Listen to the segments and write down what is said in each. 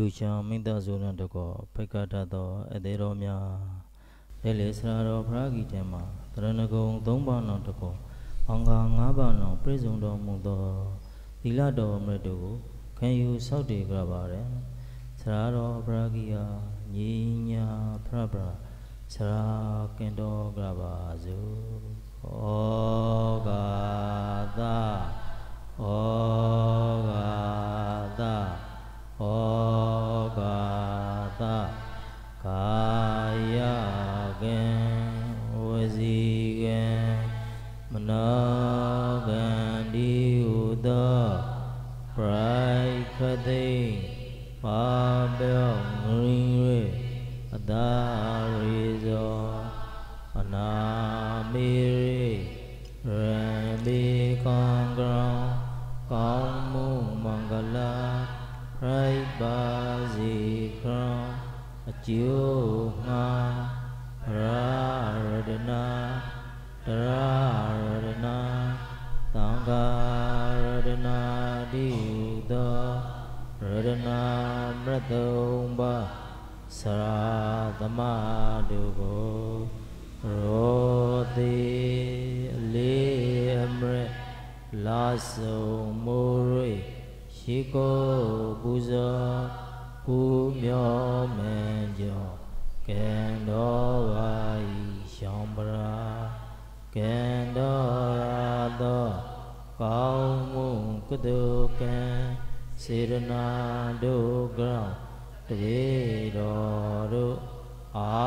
လူရှာမိတ္တဇုဏတကောဖိကတသော အသေးတော်များလေလေစရာတော်ဖရာဂီတမှာသရဏဂုံ၃ပါးနောတကောအောင်္ဂါ၅ပါးနောပြည့်စုံတော်မူသောသီလတော်မြတ်တို့ကိုခံယူဆောက်တည်ကြပါရယ်စရာတော်ဖရာဂီယာညီညာဖရပရာစရာကင်တော်ကြပါစုဩဃာတဩဃာတဩကာသကာယကံဝစီကံမနောကံဒီဟုသောပရိခသိပါပြောငရင်း၍အတာကျိုးငါရာရတနာတရာရတနာသံဃာရတနာတိသောရတနာမရတုံပါသရသမတုကိုရောတိအလေးအမရလာစုံမိုးရိရှိကိုပူဇော်ပူမျောမန်ကျော်ကံတော်ပါဤရောင်ပရာကံတော်ရာသောကောင်းမှုကုသိုလ်ကံစေရနာတို့ကြောင့်တေတော်တို့အာ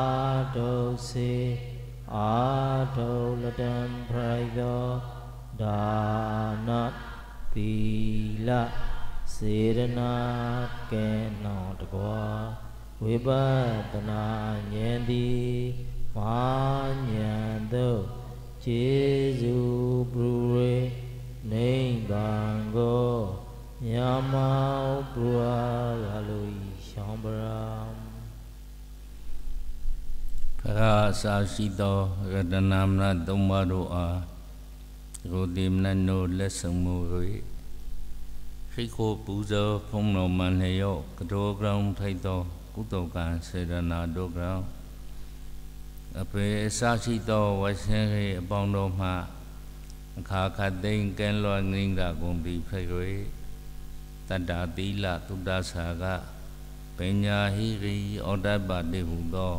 တုစေအာတုလတံဖရိုက်သောဒါနသီလစေရနာကဲနောတကွာဝိပဿနာဉာဏ်သည်မာဉာဏ်တို့ခြေစုပူရေနိဗ္ဗာန်ကိုမြာမောင်ပူအားလာလို့ရှောင်းပရာခရာစာရှိသောရတနာမနသုံးပါးတို့အားရိုတိမနနိုလက်ဆောင်မှု၍ခိခိုပူဇော်ဖုံတော်မန္လျောကတောကံထိုက်သောကုသိုလ်ကံစေရနာတို့ကံအပေအစရှိသောဝရှင်ရေအပေါင်းတော်မှအခါခတ်သိမ်းကဲလွန်ငင်းတာကုန်ပြီဖြစ်၍တတ္တာသီလသုဒ္ဒဆာကပညာဟိရိဩတ္တပတိဟုသော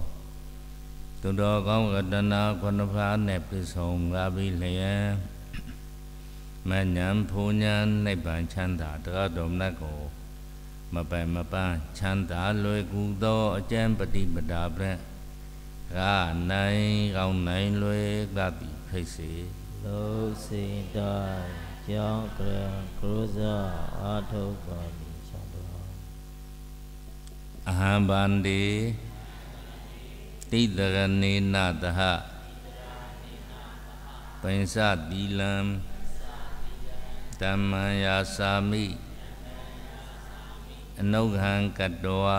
သူတော်ကောင်းကတနာခုနှစ်ပါးနဲ့ပြည့်စုံလာပြီလျင်မဉဏ်ဖူဉဏ်နိဗ္ဗာန်ချမ်းသာတရားတော်မြတ်ကို မပယ်မပန်းချမ်းသာလွယ်ကူသော အကျဉ်းပฏิပဒါဖြင့်ရာနိုင်ကောင်းနိုင်လွယ်သတိဖိတ်စေလောစိတကြောင့်ကရကရုဇာအာထုပါမိချမ်းသာအဟံဗန္တိတိတရဏေနတဟပိဉ္စတိလံတမ္မယာစာမိအနုဂဟံကတောဝ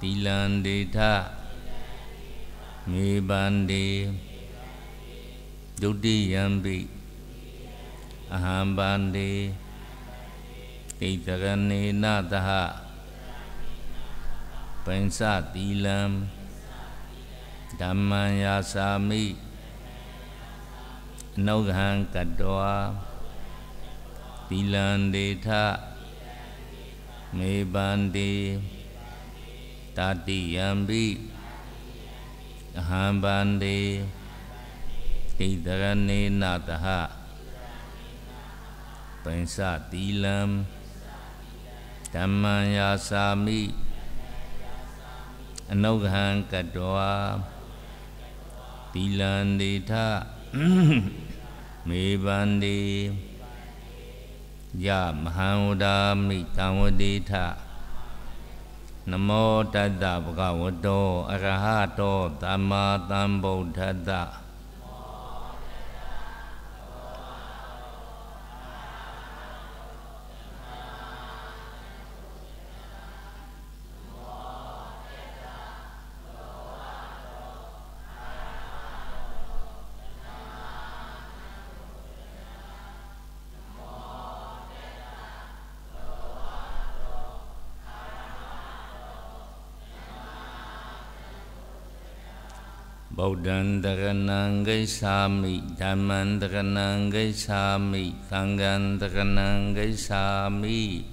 တိလံဒေထမေပန္တိဒုတိယံပိအဟံပန္တိတိတရဏေနတဟပိဉ္စတိလံဓမ္မံယာစာမိအနုဂဟံကတောသီလံဒေထမေပန္တိတတိယံပိအဟံပန္တိတိတရဏေနတဟပိဉ္စသီလံဓမ္မံယာစာမိအနုဂဟံကတောသီလံဒေထမေဘန္တိယမဟံဝဒါမိတံဝတိထနမောတတဗကဝတောအရဟတောသမ္မာသမ္ဗုဒ္ဓတ္တ Baudan terenang sami, daman terenang sami tangan terenang sami.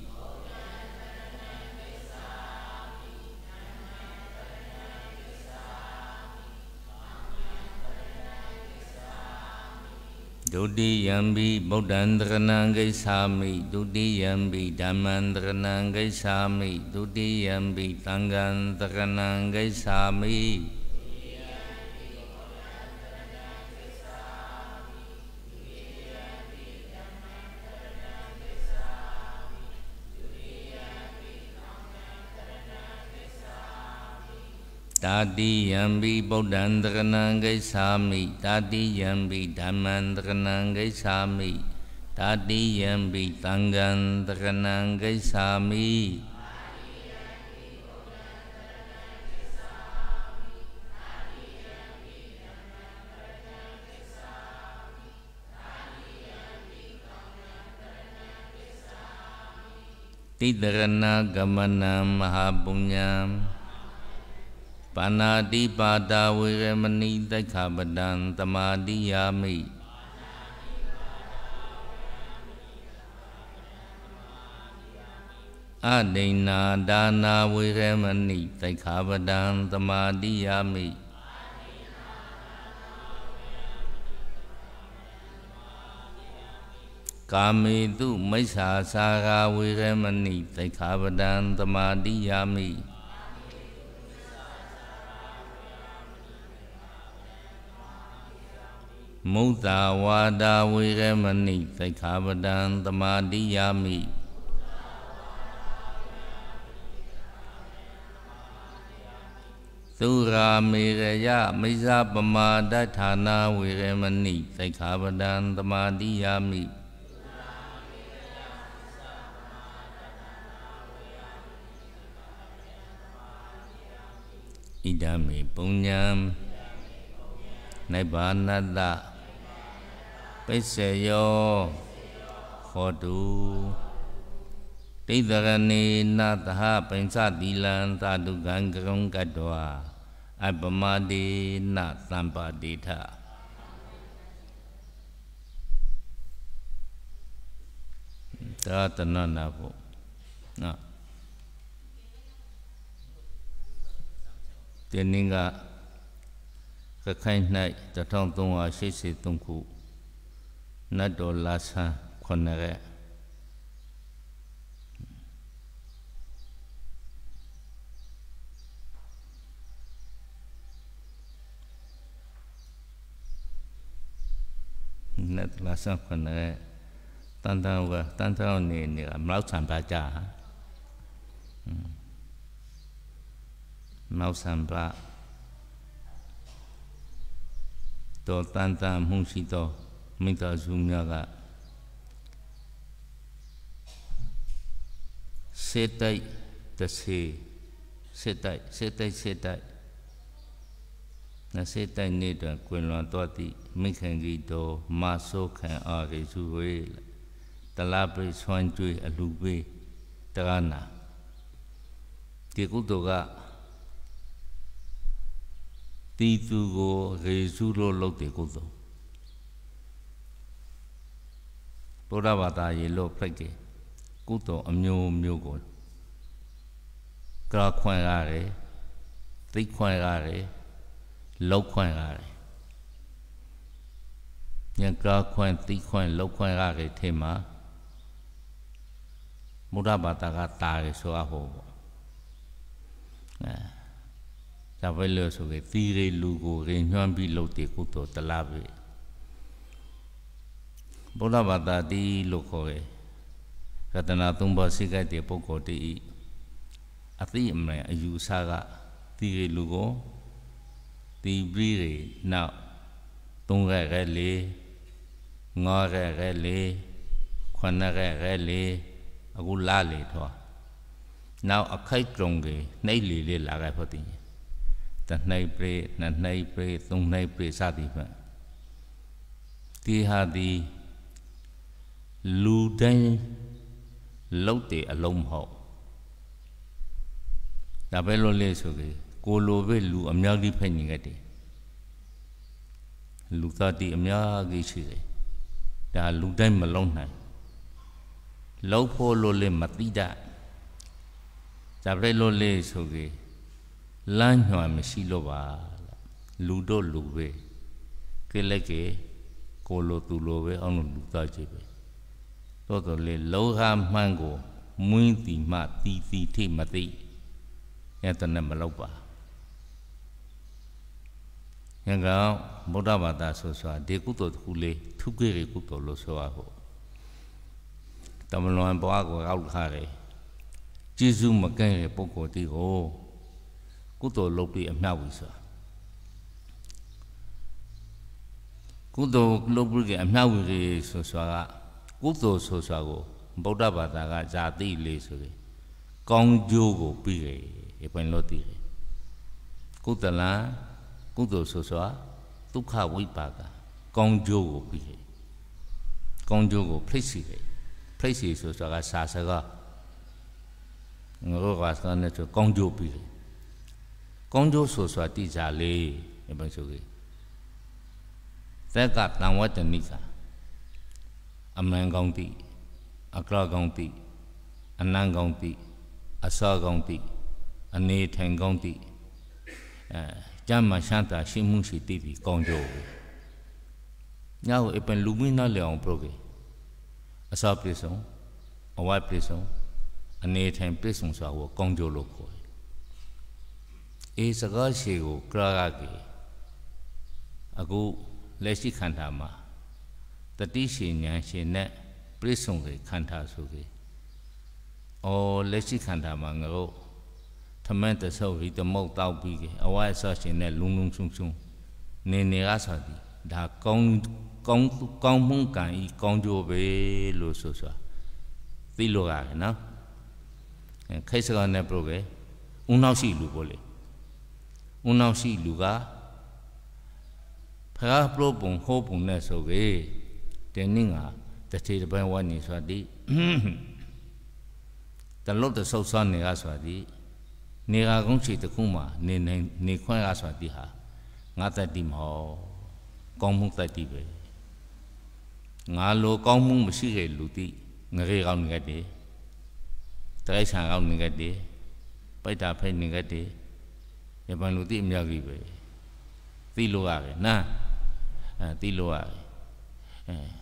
Dudi yambi terkenang terenang sami, Dudi yambi terkenang terenang sami, Dudi yambi Tanggan terenang sami. Tati yambi bodhan gay sami Tati yambi daman gay sami Tati yambi tanggan gay sami Tidrana gamana mahabunyam Tidrana gamana mahabunyam ปานาติปาตาเิรมณีตัขาบดันตมาดิยามิอาเดนาดานาเรมณีตัขาบดันตมาดิยามิกามิตุไมสาสาราเรมณีตัขาบดันตมาดิยามิมุตาวาดาวิเรมณิสิขาบดานตมาดิยามิสุรามิเรยะมิซาปมาไดัฐานาวิเรมณิสิขาบดานตมาดิยามิอิดามิปุญญามในบานนาตาပိစ္ဆေယောဟောတုတိတရဏေနသဟပိဉ္စသီလံသတုကံကရုံကတ္တဝအပမတိနသံပါတိထသာတနနာဖို့နော်တင်းင်းကခခိုင်၌1383ခုนัดโดนลาซาคนนั่แรกนัดลาซาคนแรกตั้งเท่ากับตั้งเท่าเนี่ยเนี่ยเาสัมปาจ่าเราสัมปาตัวตั้งตามุ่งสิโตမိသားစုများကစေတိုက်တစေစေတိုက်စေတိုက်စေတိုက်နစေတိုက်နေ့တွင်ကွင်လွန်တော်သည့်မိခင်ကြီးတော်မာဆိုးခံအားရေစုဝေးတလားပိဆွမ်းကြွေးအလူပေးတရနာဒီကုတော်ကတီသူကိုရေစုလို့လုပ်တယ်ကုတော်ဗုဒ္ဓဘာသာရေလို့ဖိတ်တယ်ကုသိုလ်အမျိုးမျိုးကိုကြာခွင့်ရတယ်သိခွင့်ရတယ်လောက်ခွင့်ရတယ်ညံကြာခွင့်သိခွင့်လောက်ခွင့်ရတယ်ထဲမှာမုဒ္ဒဘာသာကတာရယ်ဆိုအပ်ဖို့ပေါ့အဲဒါပဲလို့ဆိုရင်သီရေလူကိုရင်ညွှန်းပြီးလှုပ်တယ်ကုသိုလ်တလားပဲဗုဒ္ဓဘာသာတိလို့ခေါ်တယ်ရတနာသုံးပါးစိတ်ကြိုက်တဲ့ပုဂ္ဂိုလ်တည်းအသိအမှန်အယူအဆကတိရလူကိုတိပြီးရနောက်သုံးရက်ရဲလေငါးရက်ရဲလေခုနှစ်ရက်ရဲလေအခုလာလေထွားနောက်အခိုက်ကြုံကေနှိပ်လီလေးလာခဲ့ဖို့တည်တနှိပ်ပြေနှစ်နှိပ်ပြေသုံးနှိပ်ပြေစသည်ဖြင့်တိဟာသည်လူတိုင်းလှုပ်တယ်အလုံးမဟုတ်ဒါပဲလို့လေဆိုကြီးကိုလိုပဲလူအများကြီးဖိတ်နေခဲ့တယ်လူသားတီအများကြီးရှိတယ်ဒါလူတိုင်းမလုံးနိုင်လောက်ဖို့လို့လေမတိတဒါပဲလို့လေဆိုကြီးလမ်းညွှန်မရှိလို့ပါ လူတို့လူပဲကိလေကေကိုလိုသူလိုပဲအောင်လို့လူသားကြီးပဲသို့တော်လေလောဟာမှန်ကိုမွင်းတီမှတီတီထိမသိယတနဲ့မလောက်ပါငကောင်ဗုဒ္ဓဘာသာဆိုဆိုတာဒီကုသိုလ်တစ်ခုလေးထုခေရေကုသိုလ်လို့ဆိုရဖို့တမလွန်ဘွားကိုရောက်ခါတယ်ကျေးဇူးမကန့်ရဲ့ပုဂ္ဂိုလ်တွေကိုကုသိုလ်လုပ်ပြီးအမြောက်ပြီဆိုတာကုသိုလ်လုပ်ပြီးအမြောက်ပြီဆိုဆိုတာကကုသိုလ်ဆိုစွာကိုဗုဒ္ဓဘာသာကဇာတိလေးဆိုပြီးကောင်းကျိုးကိုပြီးတယ်အပင်လို့တည်တယ်ကုသလံကုသိုလ်ဆိုစွာဒုက္ခဝိပါကကောင်းကျိုးကိုပြီးတယ်ကောင်းကျိုးကိုဖိတ်စီတယ်ဖိတ်စီဆိုစွာကစာစကားငါတို့ကစာနဲ့ဆိုကောင်းကျိုးပြီးတယ်ကောင်းကျိုးဆိုစွာတည်ကြလေအပင်ဆိုပြီးသက်ကတံဝတ္တနိသာအမှန်ကောင်းသိအကလကောင်းသိအနံကောင်းသိအစကောင်းသိအနေထိုင်ကောင်းသိအဲကြမ်းမှရှမ်းတာရှိမှုရှိသိပြီးကောင်းကြိုးညဟိုအပင်လူမင်းသားလေအောင်ပြုတ်ကေအစပြေဆုံးအဝပြေဆုံးအနေထိုင်ပြေဆုံးစွာကိုကောင်းကြိုးလို့ခေါ်တယ်အေးစကားရှိကိုကရကကေအခုလက်ရှိခန္ဓာမှာတတိရှိဉာဏ်ရှင်နဲ့ပြည့်စုံစေခန္ဓာဆိုစေ။အော်လက်ရှိခန္ဓာမှာငါတို့ထမင်းတဆုပ်ပြီးတမုတ်တောက်ပြီးအဝါရဆော့ရှင်နဲ့လုံလုံဆုံဆုံနေနေရဆော့သည်ဒါကောင်းကောင်းကောင်းမှုကံဤကောင်းကြိုးပဲလို့ဆိုဆိုသိလို့ရတယ်နော်ခိတ်စကားနဲ့ပြောပဲဥနောက်ရှိလူပေါ့လေဥနောက်ရှိလူကဖရာပြောပုံဟောပုံနဲ့ဆိုကြတယ်နင်းကတတိတပိုင်းဝါနေဆိုသည်တလုံးတဆုပ်ဆောင်းနေကဆိုသည် နေကကုန်းချီတခုမှာနေနေနေခွန်းကဆိုသည်ဟာငါတတိမဟုတ်ကောင်းမှုတတိပဲငါလိုကောင်းမှုမရှိခဲ့လူတိငရေကောင်းနေခဲ့တယ်တရိုက်ဆန်ကောင်းနေခဲ့တယ်ပိုက်တာဖိတ်နေခဲ့တယ်ရပန်လူတိအမြောက်ကြီးပဲသိလို့ရတယ်နာအဲသိလို့ရတယ်အဲ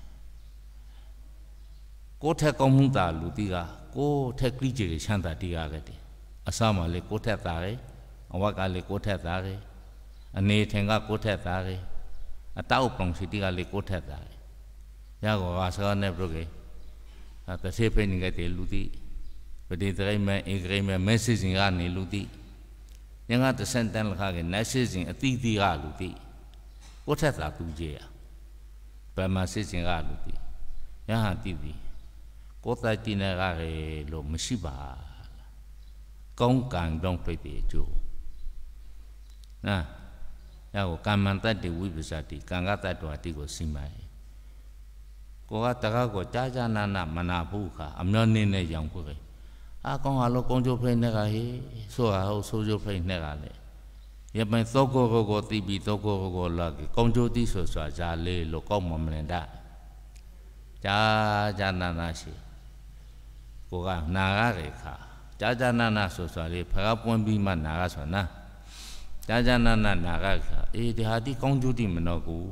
ကိုထက်ကောင်းမှုသာလူတိကကိုထက်ကလိကြီးချမ်းသာတိကကတည်းအစမှလေကိုထက်သားတယ်အဝကလေကိုထက်သားတယ်အနေထင်ကကိုထက်သားတယ်အတောက်ပေါင်စီတိကလေကိုထက်သားတယ်ရကောကစကားနဲ့ပြုတ်ကေတဆေဖိနေကတည်းလူတိပတိတရိမန်အင်္ဂရိမန်မက်ဆေ့ဂျ်ကနေလူတိညငါတဆန်တန်လခကေနက်ဆေ့ဂျ်အတိတိကလူတိကိုထက်သာသူကြီးရဗမာဆေ့ဂျ်ကလူတိရဟန်တိတိဘောတတိနာကလေလို့မရှိပါကောင်းကံတော့ပြပြကျိုးနာဒါကိုကာမန်တတ္တိဝိပ္ပစတိကံကတ္တတ္တဝတိကိုစီမံကိုကတကားကိုကြာကြာနာနာမနာဘူးခါအမျောနေနဲ့ရောင်ခွေအာကောင်းဟာလို့ကုန်းကျိုးဖိနေကဟေးဆိုဟာဟုတ်ဆိုကျိုးဖိနေကလေရပိုင်သောကိုကိုကိုတိပီသောကိုကိုကိုလာကုန်းကျိုးတိဆိုစွာဇာလေးလို့ကောက်မမလင်တာကြာကြာနာနာရှိကိုကနာရတဲ့အခါကြာကြာနာနာဆိုဆိုလေးဖကပွင့်ပြီးမှနာရဆိုနာကြာကြာနာနာနာရခါအေးဒီဟာတိကောင်းကျိုးတိမနောကို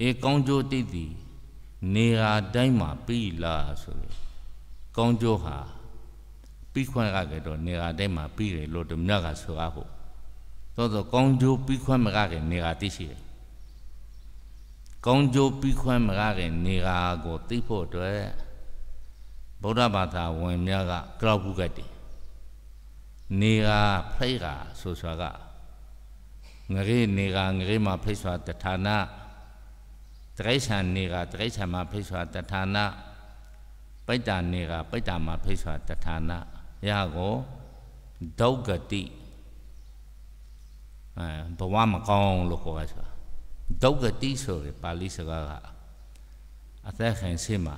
အေးကောင်းကျိုးတိသည်နေရာတိုင်းမှာပြီလားဆိုလေကောင်းကျိုးဟာပြီးခွန့်ရခဲ့တော့နေရာတိုင်းမှာပြီးတယ်လို့ဓမ္မကဆိုရဖို့သောသောကောင်းကျိုးပြီးခွန့်မရခဲ့နေရာတိရှိတယ်ကောင်းကျိုးပြီးခွန့်မရခဲ့နေရာကိုသိဖို့အတွက်ဗုဒ္ဓဘာသာဝင်များကကလောက်ကုကတ်တီနေကဖိတ်ကဆိုစွာကငရေနေကငရေမှာဖိတ်စွာတဌာနတရိษံနေကတရိษံမှာဖိတ်စွာတဌာနပိတ္တာနေကပိတ္တာမှာဖိတ်စွာတဌာနရကိုဒုက္ကတိအဲဘဝမကောင်းလို့ခေါ်ရဆိုတာဒုက္ကတိဆိုရပါဠိစကားကအသက်ခံစေမှာ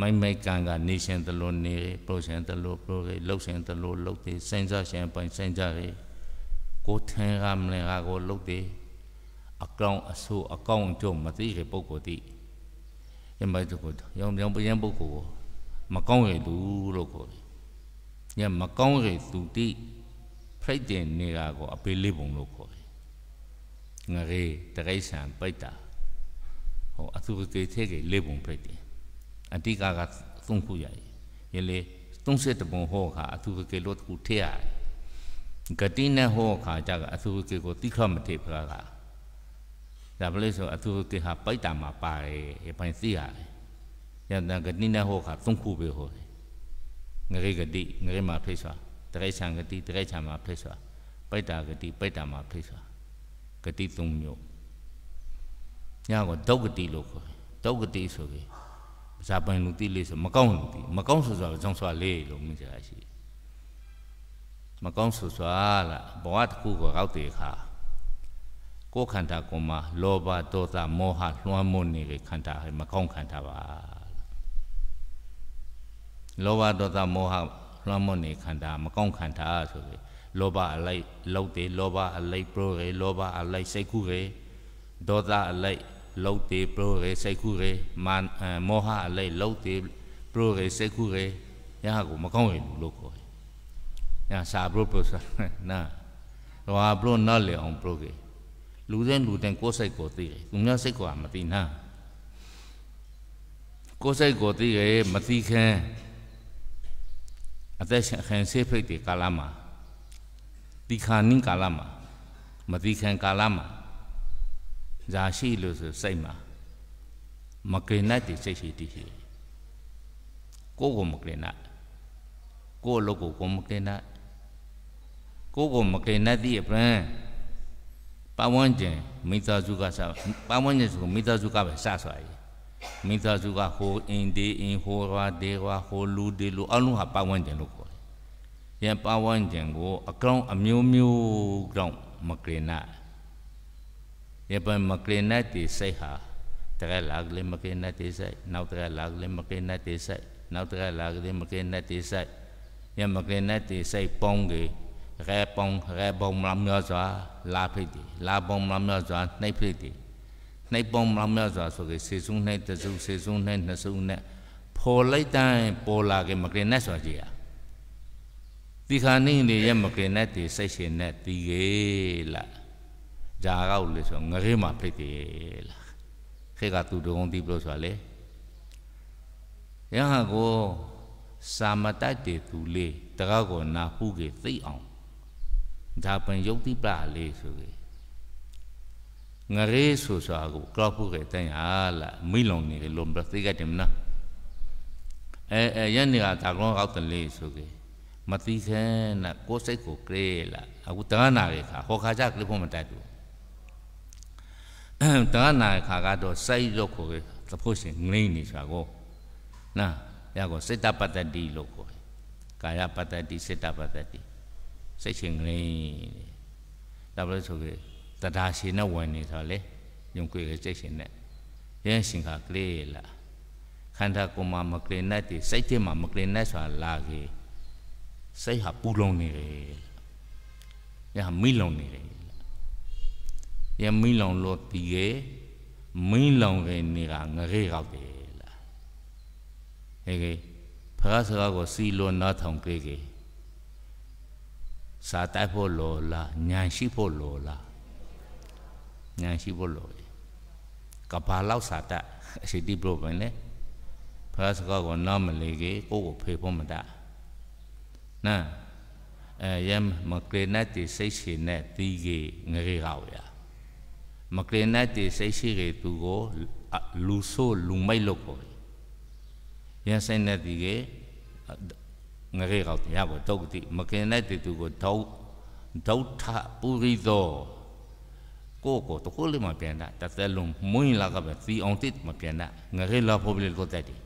မိုက်မိုက်ကံကနေရှင်တလို့နေပရိုရှင်တလို့ပရိုရေလှုပ်ရှင်တလို့လှုပ်သေးစိမ့်စားရှင်ပိုင်စိမ့်ကြရေကိုထင်ရမလဲကကိုလှုပ်သေးအကောင်အဆိုးအကောင်ကျုံမသိတဲ့ပုဂ္ဂိုလ်တိယမိုက်တကိုရောင်ပြောင်းပယံပုဂ္ဂိုလ်ကိုမကောင်းရသူလို့ခေါ်တယ်ညမကောင်းရသူတိဖိတ်တင်နေတာကိုအပေလေးပုံလို့ခေါ်တယ်ငရေတရိษံပိတ်တာဟောအသူတေထေကလေးပုံဖိတ်တယ်အတိကကသုံးခုရရလေ31ဘုံဟောခါအသူဝကေလို့တခုထဲရဂတိနဲ့ဟောခါကြကအသူဝကေကိုတိခမထေဖကဒါပလေဆိုအသူဝကေဟာပိုက်တာမှာပါတယ်ပိုင်သိရတယ်ယန္တဂတိနဲ့ဟောခါသုံးခုပဲဟောငရေဂတိငရေမှာဖိစွာတရိစ္ဆာန်ဂတိတရိစ္ဆာန်မှာဖိစွာပိုက်တာဂတိပိုက်တာမှာဖိစွာဂတိသုံးမျိုးညောဒုက္ကတိလို့ခေါ်ဒုက္ကတိဆိုပြီးဇာပိုင်လူတိလေးဆိုမကောင်းလူတိမကောင်းဆိုဆိုတာကြောင့်ဆိုလေးလို့မြင်ကြရရှိမကောင်းဆိုဆိုတာလားဘဝတစ်ခုကိုရောက်တဲ့အခါကိုယ်ခန္ဓာကိုယ်မှာလောဘဒေါသမောဟလွှမ်းမိုးနေတဲ့ခန္ဓာဟာမကောင်းခန္ဓာပါလောဘဒေါသမောဟလွှမ်းမိုးနေခန္ဓာမကောင်းခန္ဓာဆိုပြီးလောဘအလိုက်လောက်တယ်လောဘအလိုက်ပရိုရေလောဘအလိုက်စိတ်ခုရေဒေါသအလိုက် low te pro re sai khu re man mo ha le low te pro re sai khu re ညာကိုမကောင်းရင်လို့ခေါ်တယ်။ညာစာဘလို့ပြောဆိုနာတော့ဘလို့နားလည်အောင်ပြောခဲ့လူစင်းလူတန်ကိုယ်စိတ်ကိုသိတယ်သူများစိတ်ကိုမသိနာကိုယ်စိတ်ကိုသိရမသိခန်းအသက်ရှင်ခန်းစေဖိတ်တဲ့ကာလမှာဒီခါနင်းကာလမှာမသိခန်းကာလမှာဇာရှိလို့ဆိုစိတ်မှာမကင်နဲ့တည်စိတ်ရှိတည်ရှိကိုကိုမကင်နဲ့ကိုလုပ်ကိုကိုမကင်နဲ့ကိုကိုမကင်နဲ့တည်အပြင်ပဝန်းကျင်မိသားစုကစပဝန်းကျင်ဆိုမိသားစုကပဲစဆိုရည်မိသားစုကဟိုအင်းဒီအင်းဟိုဝါဒေဝါဟိုလူဒီလူအလုံးဟာပဝန်းကျင်လို့ခေါ်တယ်။ယံပဝန်းကျင်ကိုအကောင်အမျိုးမျိုးကောင်မကင်နဲ့ Meklinati seha Tera lagli meklinati sai Nau tera lagli meklinati sai Nau tera lagli meklinati sai Ya meklinati sai ponggi Re pong re bong lam yo zwa La piti La bong lam yo zwa Nai piti Nai bong lam yo zwa So ke sesung nai tesung sesung nai nesung nai ပေါ်လိုက်တိုင်းပေါ်လာခဲ့မကရင်နဲ့ဆိုကြည်ရဒီခါနေနေရမကရင်နဲ့ဒီစိတ်ရှင်နဲ့တီးခဲ့လားဇာကောက်လေဆိုငရေမှာဖိတ်တယ်လားခေကသူတုံးတိပလို့ဆိုတာလေယဟကိုစာမတတ်တေသူလေးတကောက်ကိုနာဟုကေသိအောင်ဓာပန်ယုတ်တိပလေးဆိုကေငရေဆိုဆိုတာကိုကောက်ဖို့ကေတန်ဟာလားမိလုံနေလေလုံပသိကတယ်မနာအဲအဲယနေ့ကဒါကောက်တလေးဆိုကေမသိစဲနဲ့ကိုယ်စိတ်ကိုကြဲလာအခုတန်းနာလေခါဟောခါကြကလေးဖို့မတိုက်ဘူး떠나가가도쌓이놓고보시능이자고나야고세다바다디놓고가야바다디세다바다디세칭이답을속에다다시나원이살래용구에세신네연신가그래라간다고마먹래나디세이테마먹래나서라게세이하부롱니야밀롱니ယမီလောင်လောတီကေမင်းလောင်ကေနေကငရေရောက်တယ်လားဟေကေဖရာစကားကိုစီလောနာထောင်ကေကေစာတိုက်ဖို့လောလားညာရှိဖို့လောလားညာရှိဖို့လောကဘာလောက်စာတက်အစီတိဘလို့ပင်လေဖရာစကားကိုနားမလေကေကိုကိုဖေဖို့မတနာအဲယမ်မကရနတိစိတ်ရှင်နဲ့တီးကေငရေရောက်ရာမကရင်နဲ့တေစိတ်ရှိကေသူကိုလူဆိုးလူမိုက်လို့ကိုရန်ဆိုင်နဲ့ဒီကေငရေကောက်ရပါတော့တိမကရင်နဲ့တေသူကိုဒေါဒေါထပူရီသောကိုကိုတကိုလေးမပြန်တာတသက်လုံးမွင်းလာကပဲစီအောင်တိမပြန်တာငရေလာဖို့လေကိုတက်တယ်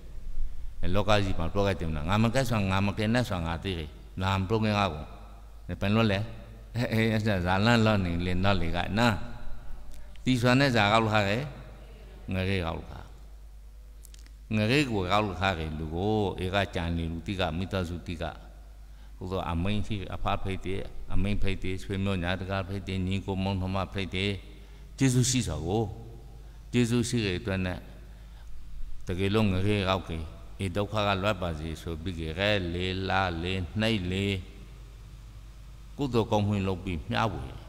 လောကကြီးမှာပြောခဲ့တယ်မလားငါမကက်ဆိုငါမကင်နဲ့ဆိုငါသိတယ်လာမပြောငင်းကောပန်လို့လေအဲအဲဇာလန်လောနေလေနော်လေကနာ디산에자갈하게ငရေကောက်ခါငရေကိုကောက်ခါတယ်လူကိုဧကကြံနေလူတိကမိသားစုတိကဘုသောအမိန်ရှိအဖဖိတ်တယ်အမိန်ဖိတ်တယ်ဆွေမျိုးညာတကာဖိတ်တယ်ညီကိုမောင်နှမဖိတ်တယ်ကျေးဇူးရှိစွာကိုကျေးဇူးရှိတဲ့အတွက်နဲ့တကယ်လုံးငရေကောက်ကြီးဒီဒုက္ခကလွတ်ပါစေဆိုပြီးကြဲလေလာလေနှိပ်လေကုသိုလ်ကောင်းမှုလုပ်ပြီးမျှဝေတယ်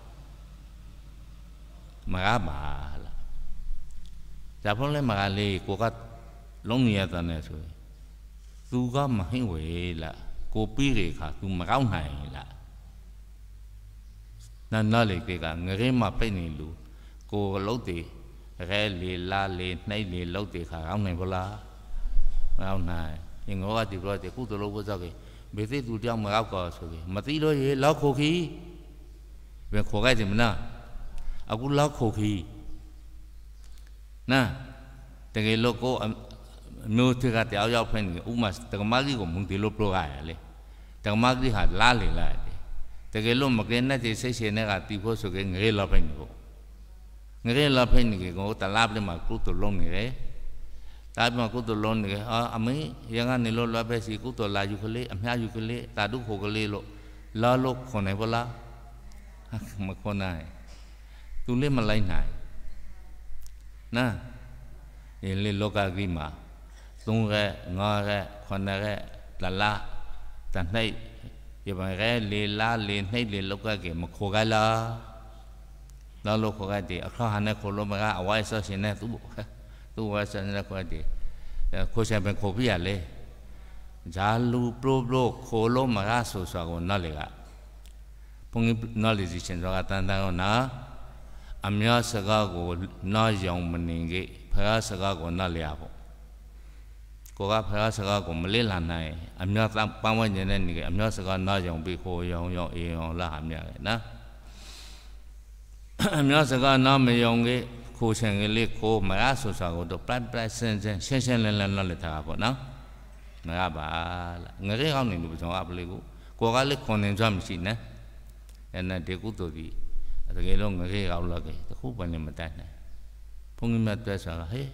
mahala Japole magali kukat long niatan ya tu. Tu ka mahi we la kopi re ka tu makau nai la. Nan na le ke ka ngere ma pe ni lu ko lo te re le la le nai le lo te ka kau nai bola. Makau nai. Yang ngora di bro te ku to lo bo sa ke. Be te tu tiang makau ka so ke. Mati lo ye lau ko ki. Be ko kai te mana. အခုလောက်ခုခီနာတကယ်လို့ကိုမျိုးထကတယောက်ယောက်ဖင်းဥမာတကမကြီးကိုမုန်တီလို့ပြောရလေတကမကြီးဟာလာလေလာတယ်တကယ်လို့မကင်းတဲ့စိတ်ရှင်တွေကတီဖို့ဆိုကငရေလောက်ဖင်းကိုငရေလောက်ဖင်းကိုတလားပြမှာကုသလုံးနေတယ်တာပြမကုသလုံးနေတယ်အာအမေရငါနေလို့လွတ်ပဲစီကုသလာယူကလေးအမြယူကလေးတာတုခိုကလေးလို့လာလို့ခွန်နေပလားမခွန်နိုင်သူလည်းမလိုက်နိုင်နာဒီလေလောကကြီးမှာ3ရက်5ရက်9ရက်လလတနှိပ်ပြပါရဲလေလာလေနှိပ်လေလောကကြီးမခိုကလာနောက်လောကကတည်းအခါဟနဲ့ခိုလုံးမကအဝိုင်းဆော့ရှင်နဲ့သူ့သူ့ဝါဆန်နဲ့ခွက်တည်းခိုရှင်ပဲခိုပြရလေဂျာလူပရိုပရိုခိုလုံးမကဆိုဆိုကောနော်လေကဘုန်းကြီးနော်လေစီရှင်ဆိုကတန်တန်ကောနော်အများစကားကိုနားယောင်မနေခဲ့ဖရာစကားကိုနားလျာပေါ့ကိုကဖရာစကားကိုမလစ်လာနိုင် အများပန်းဝဲနေနေနေအများစကားနားယောင်ပြီးဟိုယောင်ယောင်အေးယောင်လာအများပဲနော်အများစကားနားမယောင်ခဲ့ခိုးချင်ကလေးခိုးမရဆိုတာကိုတော့ပလတ်ပလတ်စင်စင်ရှင်းရှင်းလင်းလင်းလောက်လက်ထားပေါ့နော်ငါပါလားငရေကောင်းနေလို့ပြောအပလေးကိုကိုကလေးခွန်နေကြမရှိနဲ့အဲ့နဲ့ဒီကုသိုလ်ကြီးတကယ်လို့ငရေကောက်လောက်ကြီးတခုပန်လည်းမတတ်နိုင်ဘုန်းကြီးမြတ်တွေ့ဆိုတာဟေး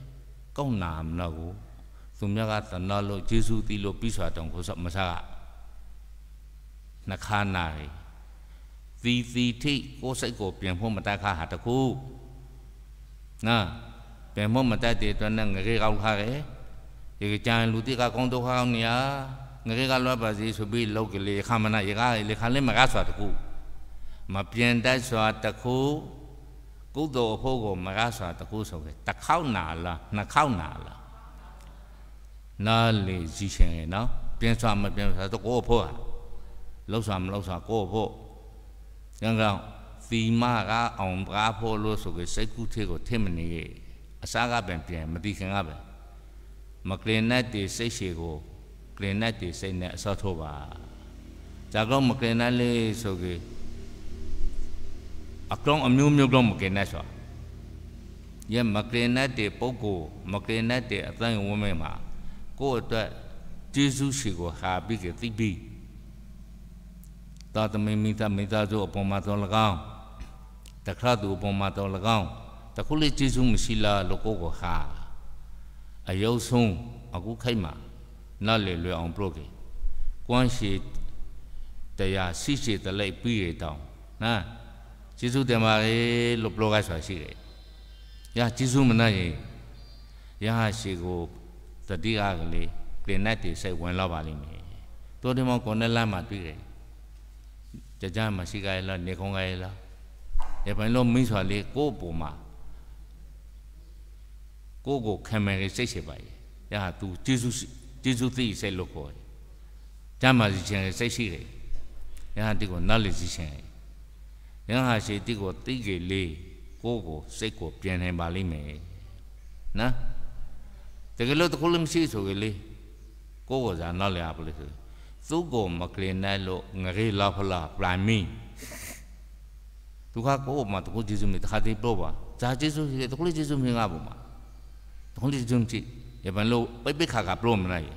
ကောက်နာမလို့ကိုသူမြတ်ကတနာလို့ဂျေစုတီလို့ပြီးစွာတောင်ကိုဆိုမစားကနှခါနာရီသီသီထိကိုစိတ်ကိုပြင်ဖို့မတတ်ခါဟာတခုနာပြင်ဖို့မတတ်တဲ့အတွက်နဲ့ငရေကောက်ခါရဲ့ဒီကြံလူတိကကောင်းတော့ဟောင်းနေရငရေကလွတ်ပါစေဆိုပြီးလောက်ကလေးခမနာရေကလေခါလေးမကားစွာတကူမပြင်တတ်စွာတခုကုသိုလ်အဖို့ကိုမရစွာတခုဆိုခဲ့တစ်ခေါက်နာလားနှစ်ခေါက်နာလားနားလေရှိရှင်ရယ်နော်ပြင်းစွာမပြင်းစွာတကိုအဖို့ဟာလောက်စွာမလောက်စွာကိုအဖို့ရန်ကောင်သီမကအောင်ပကားဖို့လို့ဆိုခဲ့စိတ်ကူးသေးကိုထင်မနေရဲ့အစားကပင်ပြန်မတိခင်ကပင်မကလင်နဲ့တေစိတ်ရှည်ကိုကလင်နဲ့တေစိတ်နဲ့အစောထိုးပါဇာကောမကလင်နဲ့လေးဆိုခဲ့အကောင်အမျိုးမျိုးကောင်မကင်နဲ့ဆိုတာယမကင်နဲ့တဲ့ပုဂ္ဂိုလ်မကင်နဲ့တဲ့အတိုင်းဝမ်းမဲမှာကိုယ့်အတွက်ဂျေဇုရှိကိုဟာပြီးကတိပြီးသာသမင်မိသားမိသားစုအပေါ်မှာတော်၎င်းတခါသူအပေါ်မှာတော်၎င်းတခုလေးဂျေဇုမရှိလားလို့ကိုယ့်ကိုဟာအယုံဆုံးအခုခိုက်မှာနားလေလွယ်အောင်ပြုတ်ကေကွမ်းရှိတရားရှိရှိတလိုက်ပြီးရတောင်းနာကျေးဇူးတင်ပါလေလို့ blogger ဆိုတာရှိတယ်။ရာကျေးဇူးမနဲ့ရင်ရာရှိကိုတတိယကလေးပြင်းနဲ့တည်စိတ်ဝင်လာပါလိမ့်မယ်။တိုးတင်မောင်ကိုနဲ့လမ်းမှာတွေ့တယ်။ကြကြမရှိကြရလားနေခုံးကြရလား။ဒီပိုင်းလုံးမိစွာလေးကိုပုံမှာကိုကိုခံမယ်စိတ်ရှိပါရဲ့။ရာ तू ကျေးဇူးကျေးဇူးသိစိတ်လို့ခေါ်တယ်။ကြမ်းမာစီခြင်းစိတ်ရှိတယ်။ရာဒီကိုနားလေစီခြင်းလင်္ဟာရှိတိကိုတိကေလေးကိုကိုစိတ်ကိုပြန်နိုင်ပါလိမ့်မယ်နော်တကယ်လို့တခုလုံးရှိဆိုကြလေကိုကိုစားနောက်လျာပလို့ဆိုသူကိုမကလင်နိုင်လို့ငရေလာဖလာပရိုင်မင်းသူကကိုကိုမှာတခုကျေစုမင်းတခါတည်းပြောပါဇာကျေစုရှိတယ်တခုလေးကျေစုမင်းကပုံမှာတခုလေးကျေစုမင်းရပန်လို့ပိတ်ပိတ်ခါကပြောမနိုင်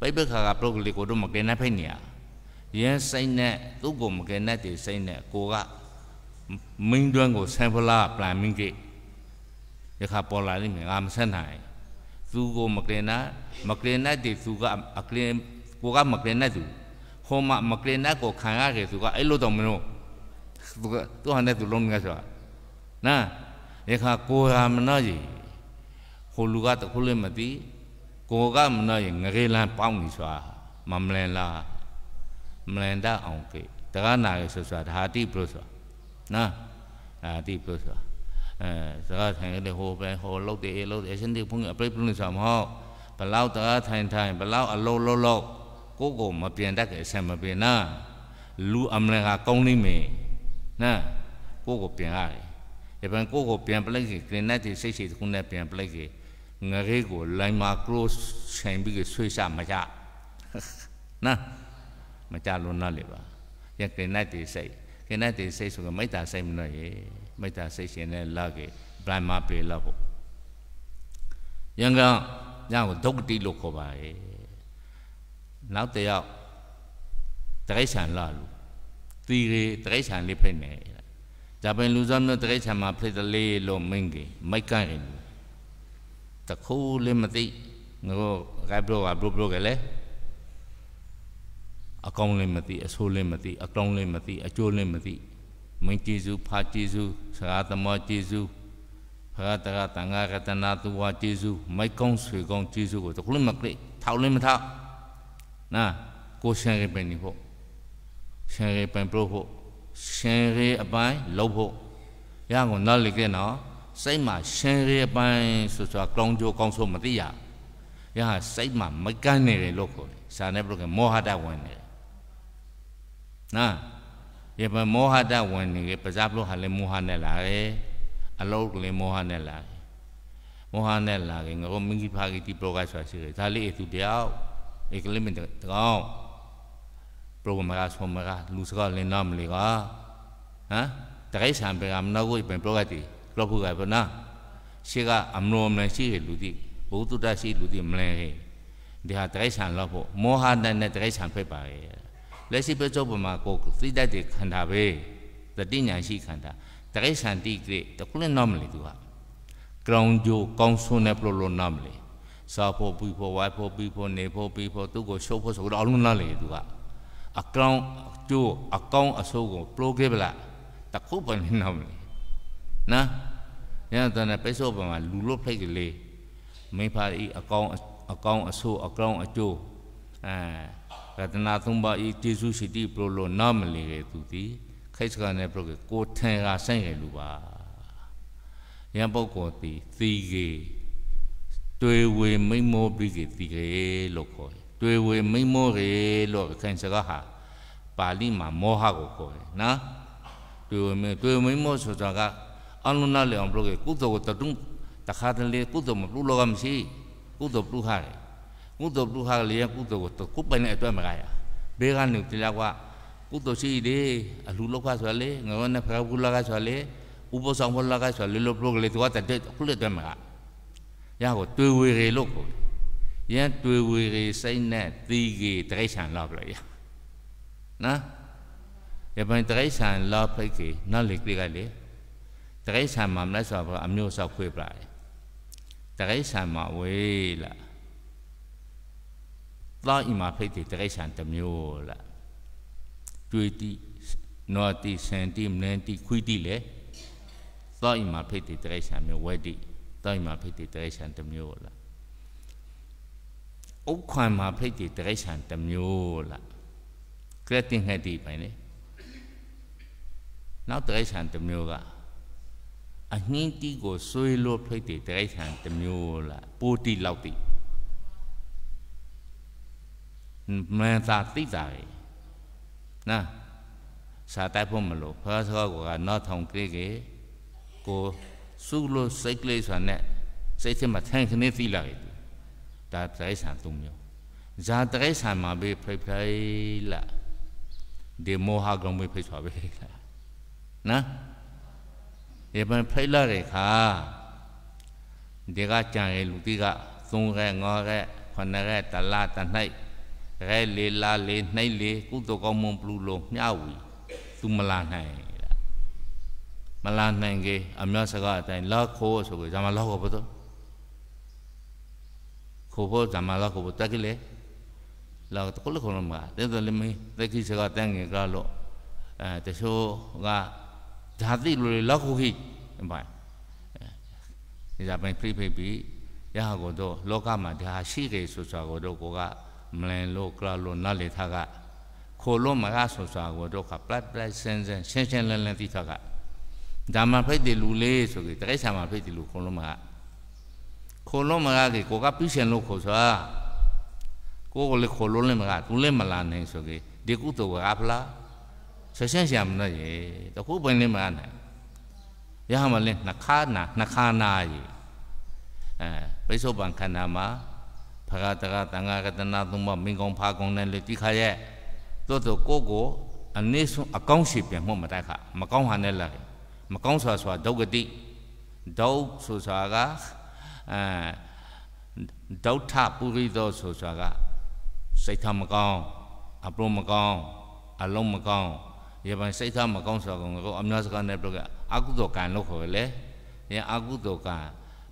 ပိတ်ပိတ်ခါကပြောကလေးကိုတော့မကလင်နိုင်ဖိနေရရင်းစိမ့်နဲ့သူ့ကိုမကယ်နဲ့တည်စိမ့်နဲ့ကိုကမင်းတွန်းကိုဆန်ဖလာပလန်မင်းကိရခါပေါ်လာလိမ့်မယ်ငါမဆက်နိုင်သူကိုမကယ်နာမကယ်နဲ့တည်သူကအကယ်ကိုကမကယ်နဲ့သူဟောမမကယ်နဲ့ကိုခံရတယ်သူကအဲ့လိုတော့မလို့သူကသူဟာနဲ့သူလုံးငါဆိုတာနာရခါကိုရာမနာကြီးဟိုလူကတခုလည်းမသိကိုကမနာကြီးငရေလန်းပေါင်းနေစွာမမလန်လားမလန္တအောင်ကိတက္ကနာရေဆိုဆိုတာဒါတိပလို့ဆိုတာနော်ဒါတိပလို့ဆိုတာအဲစကားထိုင်လေဟိုပဲဟိုလုတ်တယ်အေးလုတ်တယ်အရှင်တိဘုန်းကြီးအပြိပလို့ဆိုတာမဟုတ်ဘလောက်တကားထိုင်ထိုင်ဘလောက်အလုံးလုံးလုံးကိုကိုမပြင်တတ်ကြအဆင်မပြေနာလူအမလကကောင်းနေမယ်နာကိုကိုပြင်ရတယ်ဒီပန်ကိုကိုပြင်ပလိုက်စီကလင်နက်တွေစိတ်ရှိတခုနဲ့ပြင်ပလိုက်စီငရေကိုလိုင်းမှာ close ချိန်ပြီးဆွေးချမကြနာမကြလွန်တော့လေပါယကိနတိစိတ်ကိနတိစိတ်ဆိုကမေတ္တာစိတ်မလို့ရေမေတ္တာစိတ်ရှင်နဲ့လာကေဗြဟ္မာပေလောက်ဖို့ယံကညကိုဒုက္ကတိလို့ခေါ်ပါရဲ့နောက်တယောက်တရိစ္ဆာန်လာလူတီရေတရိစ္ဆာန်လေးဖိနေဂျပန်လူစားမျိုးတရိစ္ဆာန်မှာဖိတလေးလို့မင်းကြီးမိုက်ကန်ရင်တခုလေးမသိငါကဘလော့ကဘလော့ကလည်းအကောင်းလည်းမသိအဆိုးလည်းမသိအကောင်းလည်းမသိအကျိုးလည်းမသိမင်းကျေးဇူးဖာကျေးဇူးစကားသမားကျေးဇူးဖရာတကတန်ဃာကတနာသူဝါကျေးဇူးမိုက်ကောင်းဆွေကောင်းကျေးဇူးကိုတခုလည်းမကလိထောက်လည်းမထောက်နာကိုရှင်ရေပင်နေဖို့ရှင်ရေပင်ပြဖို့ရှင်ရေအပိုင်းလုပ်ဖို့ရအောင်နားလေကဲနော်စိတ်မှာရှင်ရေအပိုင်းဆိုဆိုကောင်းကျိုးကောင်းဆိုမသိရရဟာစိတ်မှာမကန်းနေတယ်လို့ခေါ်တယ်စာနဲ့ပြောကမောဟတဝင်နေတယ်နော်ဒီပမောဟတဝင်နေပဇာပလို့ဟာလည်းမောဟနဲ့လာတယ်အလုံးကလည်းမောဟနဲ့လာတယ်မောဟနဲ့လာရင်ငါတို့မိကြီးဖာကြီးဒီပရိုဂတ်ဆိုတာရှိတယ်ဒါလေးအတူတယောက်ဧကလိမင်တကောင်းပရိုမရာဆိုမရာလူစကလည်းနားမလီကဟမ်တခိုက်ဆံပေကမနောက်ကိုပြန်ပရိုဂတ်တီလောက်ဖို့ကပဲနော်ရှိကအမလို့မလဲရှိရလူတိဘုသူတရှိလူတိမလဲဟဲ့ဒီဟာတခိုက်ဆံလောက်ဖို့မောဟနဲ့တခိုက်ဆံဖိတ်ပါရဲ့လက်ရှိပစ္စုပန်မှာကိုသိတတ်တဲ့ခန္ဓာပဲသတိညာရှိခန္ဓာတရိษံတိကိတခုလည်း normally သူက ground ကြိုကောင်းဆုံးနဲ့ပလိုလို normally စာဖို့ပြီးဖို့ဝိုင်းဖို့ပြီးဖို့နေဖို့ပြီးဖို့သူ့ကိုရှုပ်ဖို့ဆိုတော့အလုံးလားလေသူကအကောင်ကျိုးအကောင်အဆိုးကိုပလိုခဲ့ပလားတခုပန်နေနော်မလဲနာညတန်ပိတ်ဆို့ပန်မှာလူလို့ဖိတ်ကလေးမိဖာဤအကောင်အကောင်အဆိုးအကောင်အကျိုးအဲရတနာသုံးပါးဤကျေစုရှိတိပလိုလိုနာမလီရဲ့သူသည်ခိတ်စကနေပရိုကေကိုထင်ကဆိုင်ရဲ့လူပါယံပုဂ္ဂိုလ်သည်သီကေတွေဝေမိမောပိကေသီကေလို့ခေါ်တယ်တွေဝေမိမောရေလို့ခိုင်စကားဟာပါဠိမှာမောဟကိုခေါ်တယ်နော်တွေဝေမိတွေဝေမိမောဆိုတာကအလုံးနာလေအောင်ပရိုကေကုသိုလ်ကိုတတုံတခါတလေကုသိုလ်မပြုလို့ကမရှိကုသိုလ်ပြုဟာတယ်ကုသိုလ်ပြုဟာလေကုသိုလ်ကိုကိုပိုင်တဲ့အတွက်မကရဘေးကနေတလားကကုသိုလ်ရှိတယ်အလူလောက်ခဆိုလေငဝနဲ့ဖရာကူလာကဆိုလေဥပဆောင်ဖလာကဆိုလေလိုပရိုကလေတော့တဲ့ခုလက်တယ်မကရကိုတွေ့ဝေရေလို့ကိုရန်တွေ့ဝေရေစိတ်နဲ့တီးကြီးတိရစ္ဆာန်လောက်လို့ရနော်ရပန်တိရစ္ဆာန်လောက်ဖိတ်ကြီးနော်လေကြည့်ကလေတိရစ္ဆာန်မှာမလဲဆိုတော့အမျိုးဆောက်ခွေးပြတယ်တိရစ္ဆာန်မှာဝေးလားလောင်းအီမာဖိတ်တိတကိဆန်တမျိုးလားတွေ့တိနော်တိစန်တိမနန်တိခွီတိလေသောအီမာဖိတ်တိတကိဆန်မျိုးဝဲတိသောအီမာဖိတ်တိတကိဆန်တမျိုးလားဥက္ခွန်မာဖိတ်တိတကိဆန်တမျိုးလားကရတင်ဟက်တိပိုင်လေနောက်တကိဆန်တမျိုးကအနှင်းတိကိုဆွေးလို့ဖိတ်တိတကိဆန်တမျိုးလားပိုတိလောက်တိမန်သာသိတာပဲနာစာတိုက်ဖို့မလို့ဖာသောကနောက်ထောင်ကြည့်ကေကိုစုလို့စိတ်ကလေးဆိုနဲ့စိတ်ထဲမှာထန်ခနေသိလာတယ်ဒါတိုက်ဆန်သုံးမျိုးဇာတိုက်ဆန်မှာပဲဖိဖိလာဒီမောဟကောင်ပဲဖိဆိုပဲနာဒီပန်ဖိလာတဲ့ခါဒီကကြံရလူတိက၃ရက်၅ရက်9ရက်တလတနှိုက်ရဲလေလာလေနှိမ့်လေကုသိုလ်ကောင်းမွန်ပလူလုံးမျှဝီသူမလာနိုင်မလာနိုင်ကေအမျိုးစကားအတိုင်းလောက်ခိုးဆိုကေဇာမလောက်ကိုဘတော့ခိုးဖို့ဇာမလောက်ကိုဘတက်ကိလေလောက်တကလခုံမှာတင်းတယ်မင်းတက်ကိစကားတန်ငယ်ကလို့အဲတချို့ကဓာတိလူတွေလောက်ခိုးခိဘိုင်ဒီဇာပိုင်ဖိဖိပြီးရဟကိုတော့လောကမှာဒါရှိတယ်ဆိုစွာကိုတော့ကိုကမလင်လို့ကလာလို့နားလေထားကခိုလို့မကဆိုစွာကိုတို့ခပလက်ပလက်စင်းစင်းရှင်းရှင်းလင်းလင်းသိထားကဒါမှဖိတ်တယ်လူလေးဆိုကြတကိစ္စမှာဖိတ်တယ်လူခိုလို့မကခိုလို့မကကကိုကပြီးရှင်လို့ခိုစွာကိုကိုလေခိုလို့လည်းမကသူလည်းမလာနိုင်ဆိုကြဒီကုသိုလ်ကဖလားဆက်ဆက်ရှာမနဲ့ရေတခုပိုင်လည်းမအားနိုင်ရဟမလဲနှခါနာနှခါနာရေအဲပိဿုပံခန္ဓာမှာဖကတကတန်ဃာကတနာသုံးပါမင်းကောင်းဖာကောင်းနဲ့လေတိခါရဲ့တို့တို့ကိုကိုအနည်းဆုံးအကောင်းရှိပြန်မှုမတိုက်ခမကောင်းဟာနဲ့လာမကောင်းစွာစွာဒုက္ကတိဒုက္ဆိုစွာကအဲဒုဋ္ဌပုရိသောဆိုစွာကစိတ်ထားမကောင်းအပရောမကောင်းအလုံးမကောင်းရပန်စိတ်ထားမကောင်းစွာကောင်ကိုအများစကားနဲ့ပြောကအကုသိုလ်ကံလို့ခေါ်လေ။ယင်းအကုသိုလ်ကံ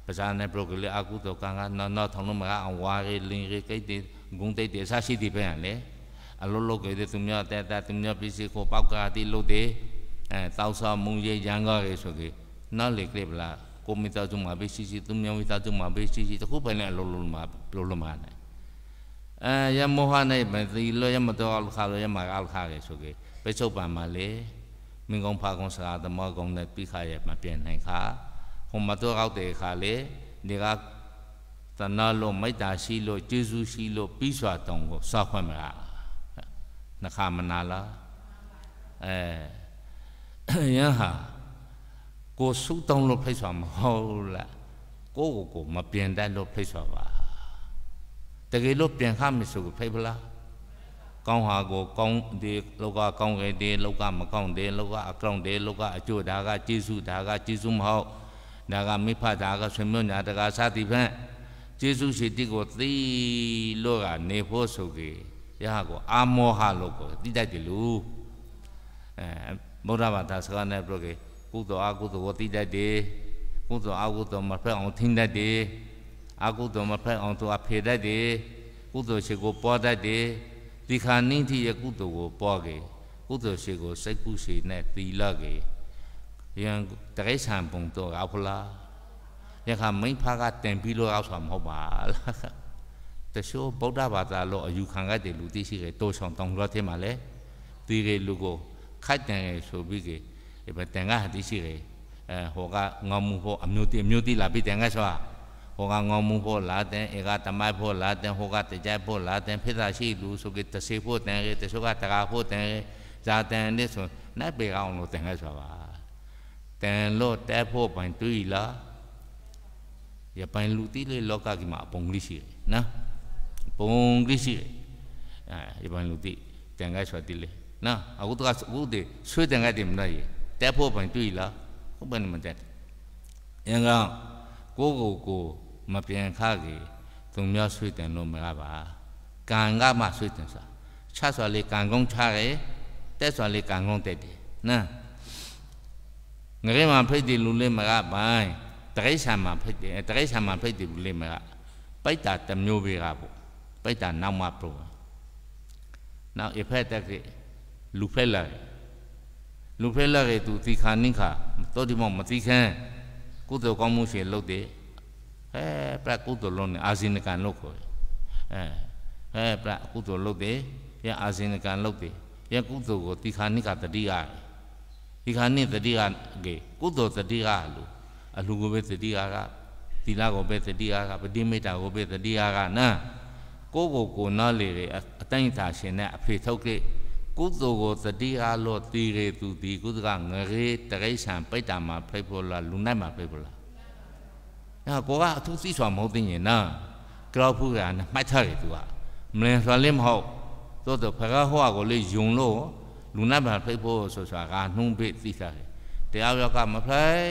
pesanan progele aku to kanga nana thongno ma ang ware lingre kai te gungte te sa si ti pen le alo lo ke de tumya ta ta tumya pisi ko pau ka ti lo de eh tau sa mung ye yang ga re so ke na le kle bla ko mi ta chu ma be si si tumya mi ta chu ma be si si to ko pen le alo lo ma lo lo ma na eh ya mo ha nai ma ti lo ya ma to al kha lo ya ma al kha re so ke pe chou pa ma le မင်းကောင်ဖာကောင်စကားသမောကောင်နဲ့ပြခရဲ့မပြည့်နိုင်ခါ ummatul kau te khale niga tana lo mai ta si lo jesu si lo pi swa tong ko swa khwan ma na kha ma na la eh yan ha ko su tong lo phai swa ma ho la ko ko ko ma pyan dai lo phai swa ba ta ke lo pyan kha mi su ko phai bla ကောင်းဟာကိုကောင်းဒီလောကကောင်းခဲ့တယ်လောကမကောင်းတယ်လောကအကောင့်တယ်လောကအကျိုးဒါကကျေးဇူးဒါကကျေးဇူးမဟုတ်ဒါကမိဖဒါကဆွေမျိုးညာတကစသည်ဖြင့်ကျေးဇူးရှိတိကိုသိလို့ကနေဖို့ဆိုကေရဟကိုအာမောဟလို့ကိုသိတတ်တယ်လို့အဲဗုဒ္ဓဘာသာစကားနဲ့ပြောကေကုသိုလ်အကုသိုလ်ကိုသိတတ်တယ်ကုသိုလ်အကုသိုလ်မဖက်အောင်သိတတ်တယ်အကုသိုလ်မဖက်အောင်သူအဖေတတ်တယ်ကုသိုလ်ရှိကိုပေါ်တတ်တယ်ဒီခါနိတိရဲ့ကုသိုလ်ကိုပေါ်ကေကုသိုလ်ရှိကို စိတ်ကုရှိနဲ့သီလကေယံတရိษံဘုံတော့အဖလားယခမိန်ဖာကတင်ပြီးလို့ရောက်ဆိုတာမဟုတ်ပါလားတချို့ဗုဒ္ဓဘာသာလို့အယူခံခဲ့တဲ့လူသိရှိတယ်တိုးဆောင်တောင်းလို့ထင်ပါလေတီးတဲ့လူကိုခိုက်တန်ရယ်ဆိုပြီးကဘယ်တန်ကသိရှိတယ်အဲဟောကငေါမှုဖို့အမျိုးတိအမျိုးတိလာပြီးတန်ကဆိုတာဟောကငေါမှုဖို့လာတဲ့ဧကတမိုက်ဖို့လာတဲ့ဟောကတကြိုက်ဖို့လာတဲ့ဖိသာရှိလူဆိုကတစေဖို့တန်ရယ်တချို့ကတကာဖို့တန်ရယ်ဇာတန်နဲ့ဆိုနိုင်ပေကောင်းလို့တန်ကဆိုတာပါတန်လို့တက်ဖို့ပိုင်တွေ့လားရပိုင်လူတိလေလောကကြီးမှာအပုံကလေးရှိတယ်နော်ပုံကလေးရှိတယ်အဲရပိုင်လူတိတန်ကဆိုတိလေနော်အခုတကအခုတည်းဆွေးတန်ကတည်းမနော်ရတက်ဖို့ပိုင်တွေ့လားဟုတ်ပါနေမတက်အင်္ဂါကိုကိုကိုမပြန်ခကြီးသူများဆွေးတန်လို့မရပါကံကမှဆွေးတန်စားချဆွာလေကံကုန်းချရဲတက်ဆွာလေကံကုန်းတက်တယ်နော်ငရဲမှာဖိတ်တယ်လူလေးမကဘိုင်းတရိษံမှာဖိတ်တယ်တရိษံမှာဖိတ်တယ်လူလေးမကပိတ္တာတမျိုးပဲကပေါ့ပိတ္တာနောက်မှာပြောနောက်အဖက်တက်ခဲ့လူဖက်လာလူဖက်လာခဲ့သူသီခာနိခာတော့ဒီမောင်မသီခန်းကုသိုလ်ကောင်းမှုရှင်လုပ်တယ်ဟဲပြကုသိုလ်လုံးနဲ့အာဇိနကံလုပ်ခေါ်တယ်အဲဟဲပြကုသိုလ်လုပ်တယ်ရအာဇိနကံလုပ်တယ်ရကုသိုလ်ကိုသီခာနိခာတတိရတယ်ဒီခါနဲ့တတိကကေကုသိုလ်တတိကလို့အလူကိုပဲတတိကကသီလကိုပဲတတိကကပတိမိတ်တာကိုပဲတတိကကနာကိုကိုကိုနားလေတွေအတိုင်းသာရှင်နဲ့အဖေထုတ်ကိကုသိုလ်ကိုတတိအားလို့တည်ရေသူဒီကုသကငရေတရိษံပိတ္တာမှာပြိဖို့လားလူနိုင်မှာပြိဖို့လားညာကိုကအထူးသိစွာမဟုတ်သိရင်နော်ကြောက်ဖူးကမှတ်ထားတယ်သူကမလင်စွာလည်းမဟုတ်သို့တော့ဖကဟောကိုလေယုံလို့လူနတ်ဘာဖိတ်ဖို့ဆိုဆိုတာကနှုံးပိသိစားတယ်တရားရောက်ကမဖိုက်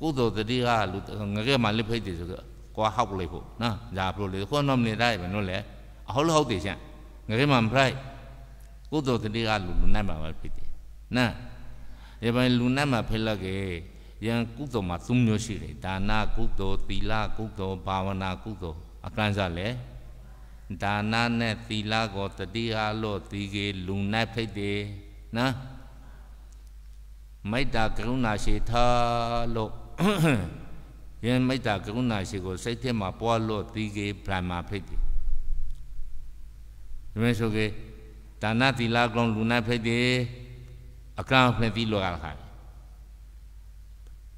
ကုသိုလ်တတိကလူငရဲမှလက်ဖိတ်တယ်ဆိုတော့ကွာဟောက်လေးဖို့နော်ဒါဘလို့လေခွန်းတော့မနေได้ပဲနော်လေအဟုတ်လို့ဟုတ်တယ်ရှင့်ငရဲမှမဖိုက်ကုသိုလ်တတိကလူလူနတ်ဘာဖိတ်တယ်နာဒီပိုင်းလူနတ်မှာဖိတ်လိုက်ခဲ့ယံကုသိုလ်မှာ၃မျိုးရှိတယ်ဒါနကုသိုလ်သီလကုသိုလ်ဘာဝနာကုသိုလ်အကန့်စားလေဒါနနဲ့သီလကိုတတိအားလို့ဒီကေလူနိုင်ဖိတ်တယ်နော်မေတ္တာကရုဏာရှိထားလို့ယင်းမေတ္တာကရုဏာရှိကိုစိတ်ထဲမှာပွားလို့ဒီကေဗြဟ္မာဖိတ်တယ်ဒီမဲ့ဆိုကေဒါနသီလကောင်လူနိုင်ဖိတ်တယ်အကံဖန်သီလောကခါ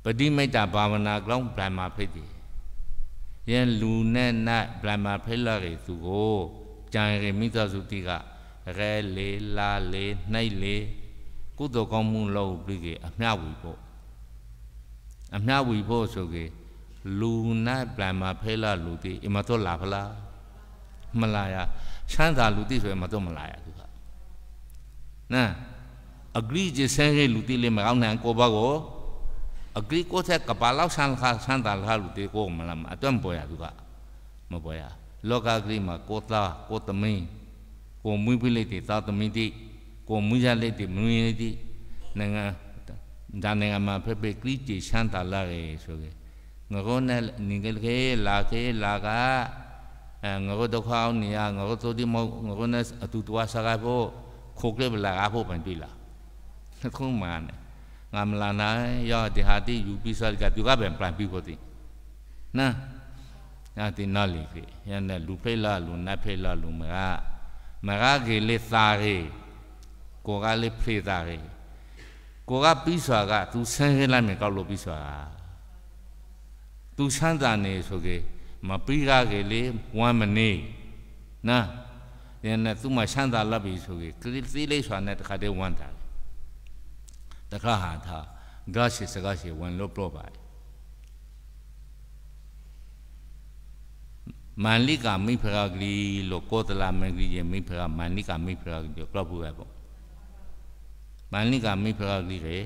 ပတိမေတ္တာဘာဝနာကောင်ဗြဟ္မာဖိတ်တယ်ရင်လူနဲ့၌ဗလာမာဖိလာရီသူကိုကြံရီမိသားစုတိကရဲလေလာလေနှိုက်လေကုသိုလ်ကောင်းမှုလုပ်ပြီးကေအမျှဝီဖို့အမျှဝီဖို့ဆိုကေလူနဲ့ဗလာမာဖိလာလူတိအမတော်လာဖလားမလာရချမ်းသာလူတိဆိုရင်မတော်မလာရသူကနာအဂရိဂျေဆဲရဲလူတိလေးမကောင်းနိုင်ကိုဘောကို agri ko the kapalau san kha san dal ha lu te ko malam atam boya du ga ma boya loka agri ma ko ta ko tami ko mui pi le te ta tami ti ko mui ja le te mui le ti na nga da na nga ma phe phe kri ti san dal la ge so ge nga ko na ni ge ge la ke la ga အဲငါတို့ဒုက္ခအောင်နေရငါတို့သို့ဒီမဟုတ်ငါတို့နဲ့အတူတူဆရာဖို့ခိုကလေးလာဖို့ပန်တွေ့လာနှခုံးမှန်တယ် ngamlana ya di hati yubi sal gati ka ben plan bi na ya di nali ke ya na lu pe la lu na pe la lu ma ga ma ga ge le sa re ko ga le pre sa re ko ga pi sa ga tu san he la me ka lo pi sa tu san da ne so ke ma pi ga ge le wa ma ne na ya na tu ma san da la bi so ke ti le sa na ta ka de wan ta တခါဟာသာဂါရှိစကားရှိဝင်လို့ပြောပါမန္လိကာမိဖရာဂလီလို့ကောသလမဂလီရဲ့မိဖရာမန္လိကာမိဖရာဂလီပြောပြပဲပေါ့မန္လိကာမိဖရာဂလီရဲ့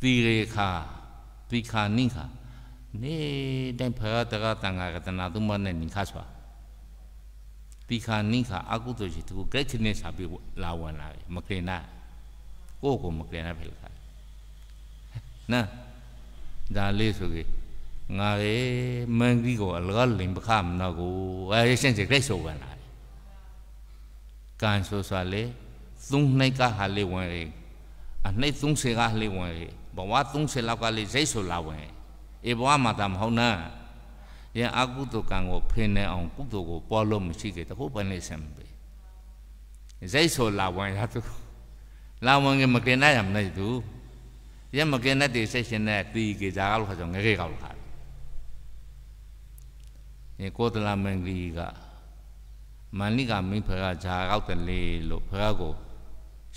တိရေခာတိခာနိခာနေတိုင်းဖရာတကတန်ဃာကတနာသူမနဲ့နိခါစွာတိခါနိခါအကုသိုလ်ရှိသူကဲချင်နေစာပြီးလာဝင်လာမကရင်နာကိုယ့်ကိုမကရင်နာဖြစ်လာနာဒါလေးဆိုကြီးငါရဲ့မန်ကြီးကိုအလကားလင်ပခမနာကိုအဲရှင်းစီကဲဆိုဝင်လာကန်ဆိုဆိုလေသုံးနှိုက်ကဟာလေးဝင်ရအနှိုက်30ကလေးဝင်ရဘဝ30လောက်ကလေးစိတ်ဆိုလာဝင်အေဘဝမှာတာမဟုတ်နာရင်အကုသိုလ်ကံကိုဖင်နေအောင်ကုသိုလ်ကိုပွားလို့မရှိခဲ့တခုပိုင်းလေးဆံပေးစိတ်ဆိုလာဝင်ရသူလာဝင်ကမကင်နိုင်ရမနေသူရမကင်တဲ့စိတ်ရှင်နဲ့တီးကြကြလို့ခါဆိုငရေကောက်လို့ခါရင်ကိုတလာမင်္ဂီကမန္လိကမိဖကဇာကောက်တယ်လေလို့ဖကကို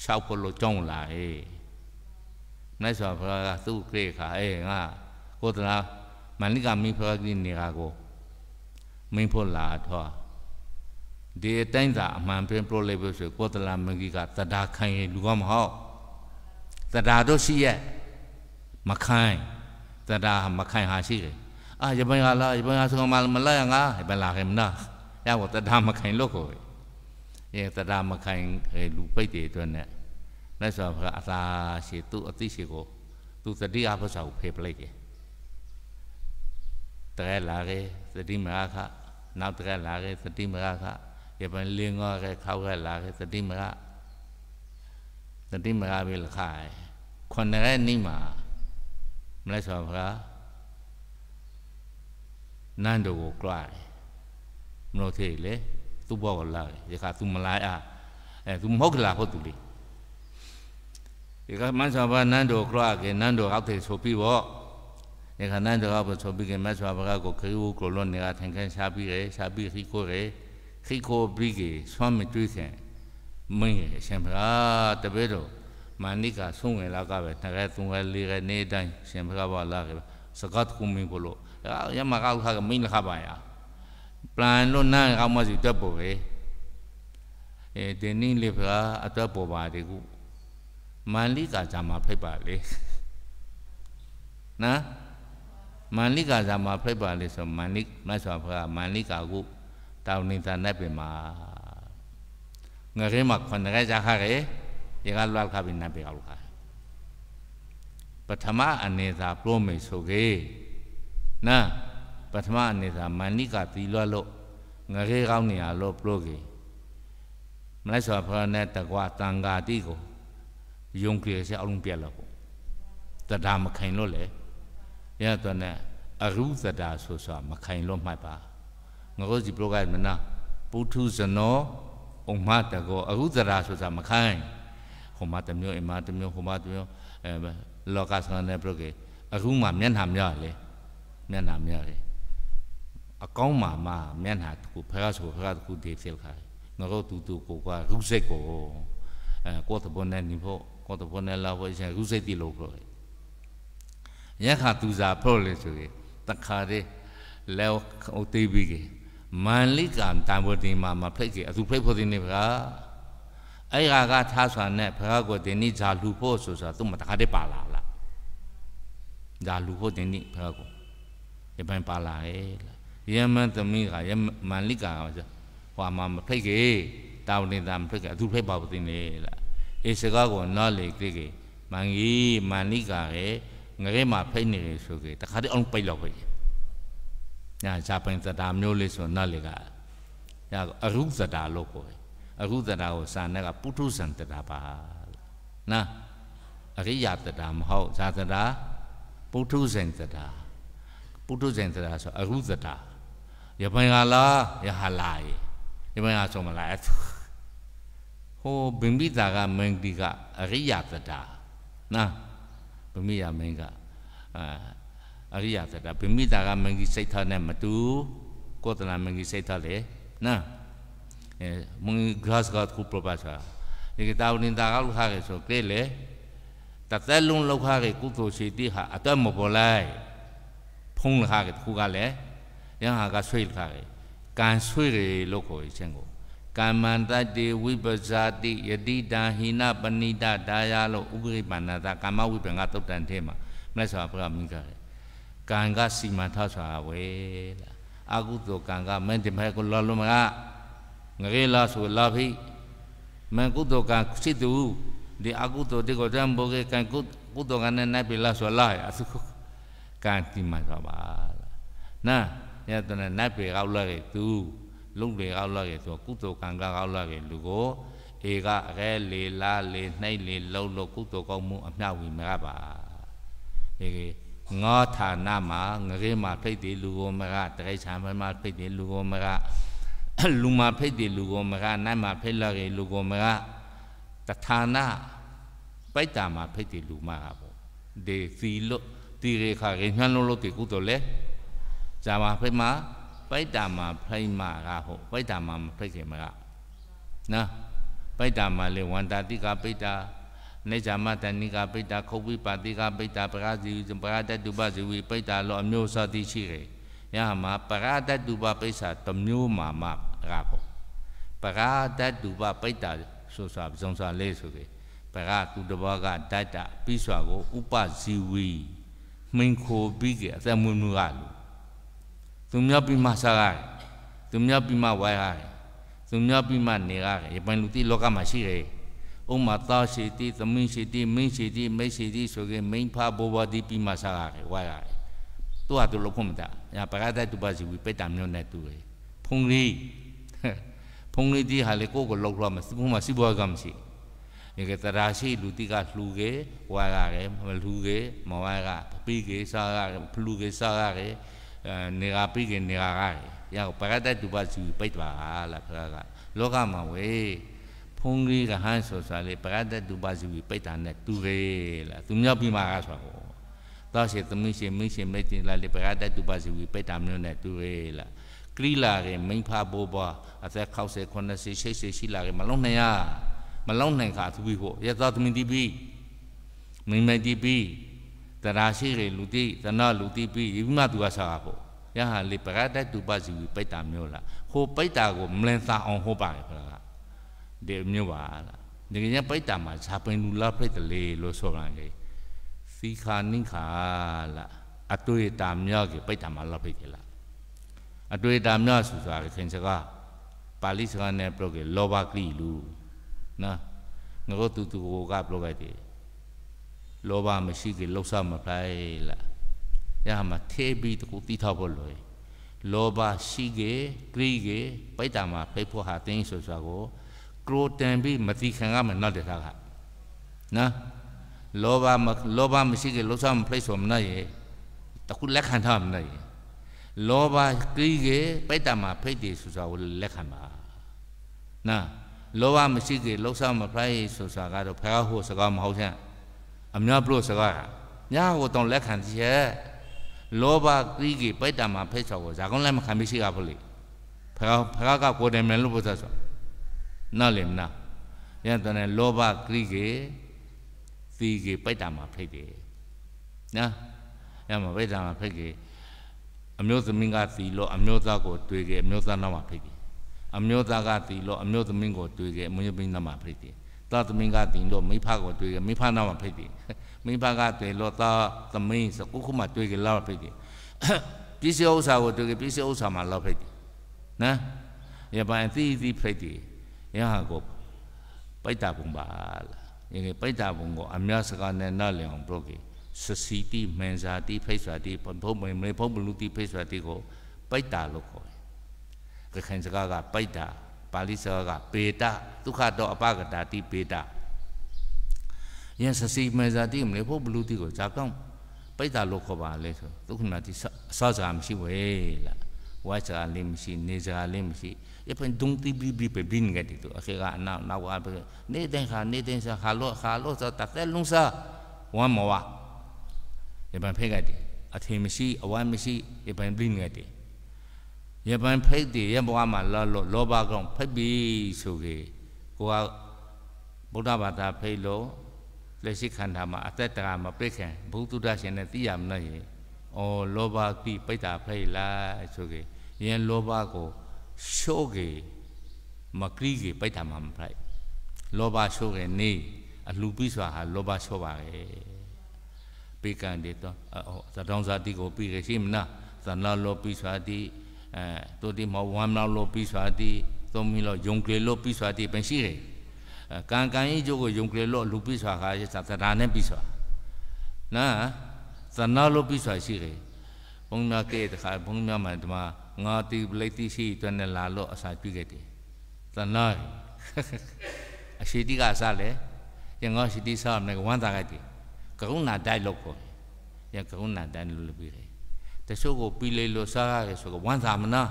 ရှောက်ဖို့လို့ကြောင်းလာ၏နိုင်စွာဖကကသူ့ကြိခါအေးငါကိုတလား malika mifagi ne ga ko main pho la tho de tain sa a man pin pro le bo so ko tala magi ga tada khan ye lu ga ma ho tada do si ye ma khan tada ma khan ha si le a ya ban ga la ya ban ga so ma ma la ya ga ya ban la ke na ya ko tada ma khan lo ko ye tada ma khan lu pai de twa ne မြတ်စွာဘုရားအသာရှိသူ့အသိရှိကိုသူသတိအားပစာကိုဖေပလိုက်တယ်တရက်လာခဲ့သတိမရခနောက်တရက်လာခဲ့သတိမရခရပန်လင်းငေါခဲ့ခောက်ခဲ့လာခဲ့သတိမရသတိမရပြီလခိုင်ခွန်ရက်နိမာမလဲဆိုဖရာနန်းတော်ကိုကြွားတယ်မလို့သေးလေသူ့ဘောကလာတယ်ဒီခါသူမလာရအဲသူမဟုတ်ကလာဟုတ်သူလေဒီကမန်းဆောင်ဘာနန်းတော်ကြွားကေနန်းတော်ရောက်တယ်ဆိုပြီးတော့ Nekanan juga bersama bikin mas bapak aku kiri kolon nega tengkan sapi eh sapi riko eh riko bigi suami tuisen mengi sembra tebero manika sungai lakabe nega sungai liga nedai sembra balak sekat kumi polo ya makal kagak min kabaya plan lo nang kamu masih tebok eh eh dini lebra atau bobadiku မန္လိကာဇာမှာဖိတ်ပါလေနော်မန္လိကာဇာမှာဖိတ်ပါလေဆိုမန္လိမတ်စွာဘုရားမန္လိကာကိုတောင်းနေတာနဲ့ပြင်မှာငရဲမှာခွန်ရဲကြခရဲဒီကလောက်ခပိနပေကလောက်ခပထမအနေသာပြိုးမေဆိုကေနာပထမအနေသာမန္လိကာသီလွတ်လို့ငရဲကောင်းနေရလို့ပြိုးကေမလိုက်စွာဘုရားနဲ့တကွာတန်ဃာတိကိုယုံကြည်စေအောင်ပြက်လို့တဒါမခိုင်လို့လေရတော့နဲ့အရုသတာဆိုဆိုမခိုင်လို့မှတ်ပါငါတို့ဒီဘလော့ကမနာပုထုဇနောဥမ္မတကောအရုသတာဆိုဆိုမခိုင်ဟိုမှာတမျိုးအိမ်မှာတမျိုးဟိုမှာတမျိုးအဲလောကဆန္ဒဘလော့ကအခုမှမျက်နှာမြရလေမျက်နှာမြရလေအကောင်းမှာမှမျက်နှာတစ်ခုဖရဆိုဖရတစ်ခုဒေဖယ်ခါငါတို့တူတူကိုကရုစိတ်ကိုအဲကောတဘွန်နဲ့နိဖို့ကောတဘွန်နဲ့လာဖို့ရှင်ရုစိတ်တိလို့ပြောတယ်ရက်ခါသူစာဖော့လေဆိုကေတခါတဲ့လဲအိုတေးပြီးကေမန်လိကံတံဘဒီမှာမဖိတ်ကေအသူဖိတ်ဖို့ဒီနေဖရာအဲ့ဟာကထားဆွာနဲ့ဖရာကဒီနေ့ဇာလူဖို့ဆိုဆိုသူမတခါတဲ့ပါလာလားဇာလူဖို့ဒီနေ့ဖရာကဒီပိုင်းပါလာရဲ့ယမန်သမီးကယမန်လိကံဆိုဟွာမှာမဖိတ်ကေတာဝနေတာမဖိတ်ကေအသူဖိတ်ပါဖို့ဒီနေလားဧစကားကိုနားလေကြည့်ကေမန်ကြီးမန်လိကရဲ့ငရဲမှာဖိနေတယ်ဆိုကေတခါတည်းအောင်ပိတ်လောက်ပဲညာဇာပိုင်သတာမျိုးလေးဆိုနတ်လေကညာအရုသတာလို့ခေါ်တယ်အရုသတာကိုစာနဲ့ကပုထုဇဉ်သတာပါနာအရိယသတာမဟုတ်ဇာသတာပုထုဇဉ်သတာပုထုဇဉ်သတာဆိုအရုသတာယပိုင်ကလားယဟလာယယပိုင်ကဆိုမလားဟိုဘင်္ဂိတာကမင်္ဂဒီကအရိယသတာနာဗမိယမင်းကအာအရိယသတ္တဗမိတာကမင်းကြီးစိတ်ထားနဲ့မတူကိုယ်တနာမင်းကြီးစိတ်ထားလေနော်အဲမင်း grass god ကိုပြပါစားဒီကတာဝင်တာကလူခါရဲ့ဆိုကဲလေတသက်လုံးလောက်ခါရဲ့ကုသိုလ်ရှိတိဟာအတွက်မပေါ်လိုက်ဖုံးခါရဲ့တခုကလည်းရဟါကဆွေးခါရဲ့ကန်ဆွေးရဲ့လို့ခေါ်ရင်ကိုကာမန္တတေဝိပဇာတိယတိတံဟိနပဏိတဒါယလို့ဥပရိပန္နတာကာမဝိပင်္ဂသုတ်တန်ထဲမှာမြတ်စွာဘုရားမိကြတယ်ကံကစီမံထားစွာဝဲလားအကုသိုလ်ကံကမင်းဒီမဲ့ကိုလောလုံးမကငရေလာဆိုလာဖိမင်းကုသိုလ်ကံစိတူဒီအကုသိုလ်ဒီကိုတံဘောကေကံကုကုသိုလ်ကံနဲ့နိုင်ပြီလားဆိုလာရအစုကံတိမံသွားပါလားနာယတနာနိုင်ပြီကောက်လာတယ်သူလုံလေကောက်လာရဲ့ဆိုကုသိုလ်ကံကကောက်လာရဲ့လူကိုဧကအခဲလေလားလေနှိုက်လေလုံလို့ကုသိုလ်ကောက်မှုအမျှဝီမရပါဒီကေငေါဌာနမှာငရေမှာဖိတ်တယ်လူကိုမကတရိစ္ဆာန်မှာဖိတ်တယ်လူကိုမကလူမှာဖိတ်တယ်လူကိုမကနိုင်မှာဖိတ်လာရဲ့လူကိုမကတဌာနပိုက်တာမှာဖိတ်တယ်လူမှာပေါ့ဒေစီလို့တိရေခါရေညှန်းလို့လို့တိကုသိုလ်လေဇာမဖိတ်မှာပိုက်တာမှာဖိမကဟုတ်ပိုက်တာမှာမဖိခင်မကနော်ပိုက်တာမှာလေဝန္တာတိကပိတ်တာနေဇာမတဏိကပိတ်တာခုတ်ပိပါတိကပိတ်တာပရာဇီပရာတတုပဇီဝိပိတ်တာလောအမျိုးစသည်ရှိတယ်ယဟမှာပရာတတုပပိဿာတမျိုးမှာမကဟုတ်ပရာတတုပပိတ်တာဆိုစွာဇုံစွာလေးဆိုကြပရာသူတဘောကတတ္တပြီးစွာကိုဥပဇီဝီမင်းခိုပြီးကြအသက်မွေးမှုကလူသူမြောက်ပြီးမှစားရတယ်သူမြောက်ပြီးမှဝိုင်းရတယ်သူမြောက်ပြီးမှနေရတယ်ရပိုင်လူတိလောကမှာရှိတယ်ဥမာသားရှိတိသမင်းရှိတိမင်းရှိတိမိတ်ရှိတိဆိုရင်မိန်ဖဘောဘတိပြီးမှစားရတယ်ဝိုင်းရတယ်သူကသူလောက်ခွင့်မတညာပရဒတ်တူပါစီဝိပတ္တမျိုးနဲ့တူတယ်ဖုန်လေးဖုန်လေးဒီဟာလေကိုကိုလောက်လာမစဘူးမှာစီးပွားကမရှိဒီကတရားရှိလူတိကလှူခဲ့ဝါရတယ်မလှူခဲ့မဝါရပပိခဲ့စားရတယ်ဖလှူခဲ့စားရတယ်နေရာပြီးခင်နေရာကရောက်ပရတတုပစုပိတ်ပါလားဘုရားကလောကမှာဝေဖုန်ကြီးကဟန်းဆိုဆိုလေပရတတုပစုပိတ်တာနဲ့တူပဲလားသူမြောက်ပြီးမှာကဆိုတော့တော့ရှိသမီးရှိမင်းရှိမိတ်တင်လာလေပရတတုပစုပိတ်တာမျိုးနဲ့တူပဲလားကရီလာရဲ့မိန်ဖာဘိုးဘွားအသက်60 80 80ရှိလာရဲ့မလုံးနိုင်ရမလုံးနိုင်ခါသူပြီးဟိုရသသမီးတီးပြီးမိန်မတီးပြီးသရာရှိရေလူတိသနလူတိပြီးဒီမှသူကစားတာပေါ့ယဟလေပရတတုပစီဝိပိတ်တာမျိုးလားဟိုပိတ်တာကိုမလင်သာအောင်ဟောပါလေခလားဒီမျိုးပါလားဒီကနေ့ပိတ်တာမှာဇာပင်လူလာဖိတ်တလေလို့ဆိုတာလေစီခာနိခာလားအတွေ့အတာမျိုးကိုပိတ်တာမှာလာဖိတ်ကြလားအတွေ့အတာမျိုးဆိုတာခင်စကားပါဠိစကားနဲ့ပြောကြလောဘကိလူနော်ငါတို့တူတူကပြောကြတယ်လောဘမရှိကေလှုပ်ရှားမဖလိုက်လားရဟမှာသေးပြီးတကူတီးထောက်ဖို့လိုရင်လောဘရှိကေကြိကေပိတ္တာမှာဖိတ်ဖို့ဟာတင်းဆိုဆိုကိုကရိုတန်ပြီးမတိခံရမယ်နောက်တခါကနော်လောဘမလောဘမရှိကေလှုပ်ရှားမဖလိုက်ဆိုမနဲ့ရေတကူလက်ခံထားမနဲ့ရေလောဘကြိကေပိတ္တာမှာဖိတ်တယ်ဆိုဆိုကိုလက်ခံပါနော်လောဘမရှိကေလှုပ်ရှားမဖလိုက်ဆိုဆိုကတော့ဖះဟိုစကားမဟုတ်ချင်အများပလို့စကားညာဟိုတော့လက်ခံတည်းလောဘကီးကြီးပိုက်တာမှာဖဲချော်ကိုဇာကုန်းလည်းမခံမရှိရဘူးလေဖရာဖရာကကိုတယ်မယ်လို့ပြောဆိုနားလည်မလားယန်တန်လောဘကီးကြီးသီးကြီးပိုက်တာမှာဖိတ်တယ်နော်ယမပိုက်တာမှာဖိတ်ကြီးအမျိုးသမီးကသီလို့အမျိုးသားကိုတွေ့ခဲ့အမျိုးသားနောက်မှာဖိတ်တယ်အမျိုးသားကသီလို့အမျိုးသမီးကိုတွေ့ခဲ့အမျိုးသမီးနောက်မှာဖိတ်တယ်သားသမီးကတင်တော့မိဖကိုတွေ့ကမိဖနာမှာဖိတ်တယ်မိဖကတွေ့လို့သားသမီးစကုခုမှာတွေ့ကလောက်ဖိတ်တယ်ပစ္စည်းဥစ္စာကိုတွေ့ကပစ္စည်းဥစ္စာမှာလောက်ဖိတ်တယ်နော်ရပါအသီးသီးဖိတ်တယ်ရဟကိုပိတ်တာဘုံပါလားဒီပိတ်တာဘုံကိုအများစကားနဲ့နားလည်အောင်ပြောကြည့်စစီတိမန်ဇာတိဖိတ်စွာတိဘုံဘုံဘုံဘလူတိဖိတ်စွာတိကိုပိတ်တာလို့ခေါ်တယ်ခခိုင်စကားကပိတ်တာပါဠိစာကပေတဒုက္ခတောအပကတာတိပေတယံစစီမေဇာတိမလေဖို့ဘလူတိကိုဇာကောင်ပိတ်တာလို့ခေါ်ပါလေဆိုဒုက္ခနာတိအစစာမရှိဝဲလားဝါစာလည်းမရှိနေစာလည်းမရှိအဖန်ဒုံတိဘီဘီပဘင်းငါတိတို့အခေကနာနာဝါပနေတဲ့ခါနေတဲ့စာခါလို့ခါလို့စာတက်တဲ့လုံးစာဝမ်းမဝါအဖန်ဖေကတိအထေမရှိအဝမ်းမရှိအဖန်ပလင်းငါတိရပန်ဖိတ်တည်ရဘွားမှာလောလောလောဘကောင်ဖိတ်ပြီးဆိုကေကိုကဗုဒ္ဓဘာသာဖိတ်လို့လက်ရှိခန္ဓာမှာအသက်တရာမပိတ်ခင်ဘုသူဒ္ဒရှင်နဲ့သိရမလို့ရေ။အော်လောဘကိပိတ်တာဖိတ်လားဆိုကေရင်လောဘကိုရှိုးကေမကရီကေပိတ်တာမှာမဖိုက်။လောဘရှိုးကေနေအလှပြီးဆိုတာဟာလောဘရှိုးပါကေ။ပေကံတေတော့သတောင်းစာတိကိုပြီးခဲ့ရှိမနာသနာလောပြီးဆိုတာတိตัวที่หมอวันเราโลปีสาธิตัวมีเรายงเกลโลปีสาธิเป็นสิเลยการการอีโจก็ยงเกลโลลูปีสาขาจะสัตราเนี่ยปีสานะသနာလိုပြီးဆိုရှိတယ်ဘုံနာကဲတခါဘုံနာမှာဒီမှာငါတိပလိတိရှိအတွက်နဲ့လာလို့အစာပြည့်ခဲ့တယ်သနာအရှိတိကအစားလေရငါရှိတိစားမယ်ဝမ်းသာခဲ့တယ်ကရုဏာတိုက်လို့ခေါ်ရကရုဏာတိုက်လို့ပြီးတယ်တချို့ကိုပီလေလို့စားရတယ်ဆိုတော့ဝမ်းသာမနာ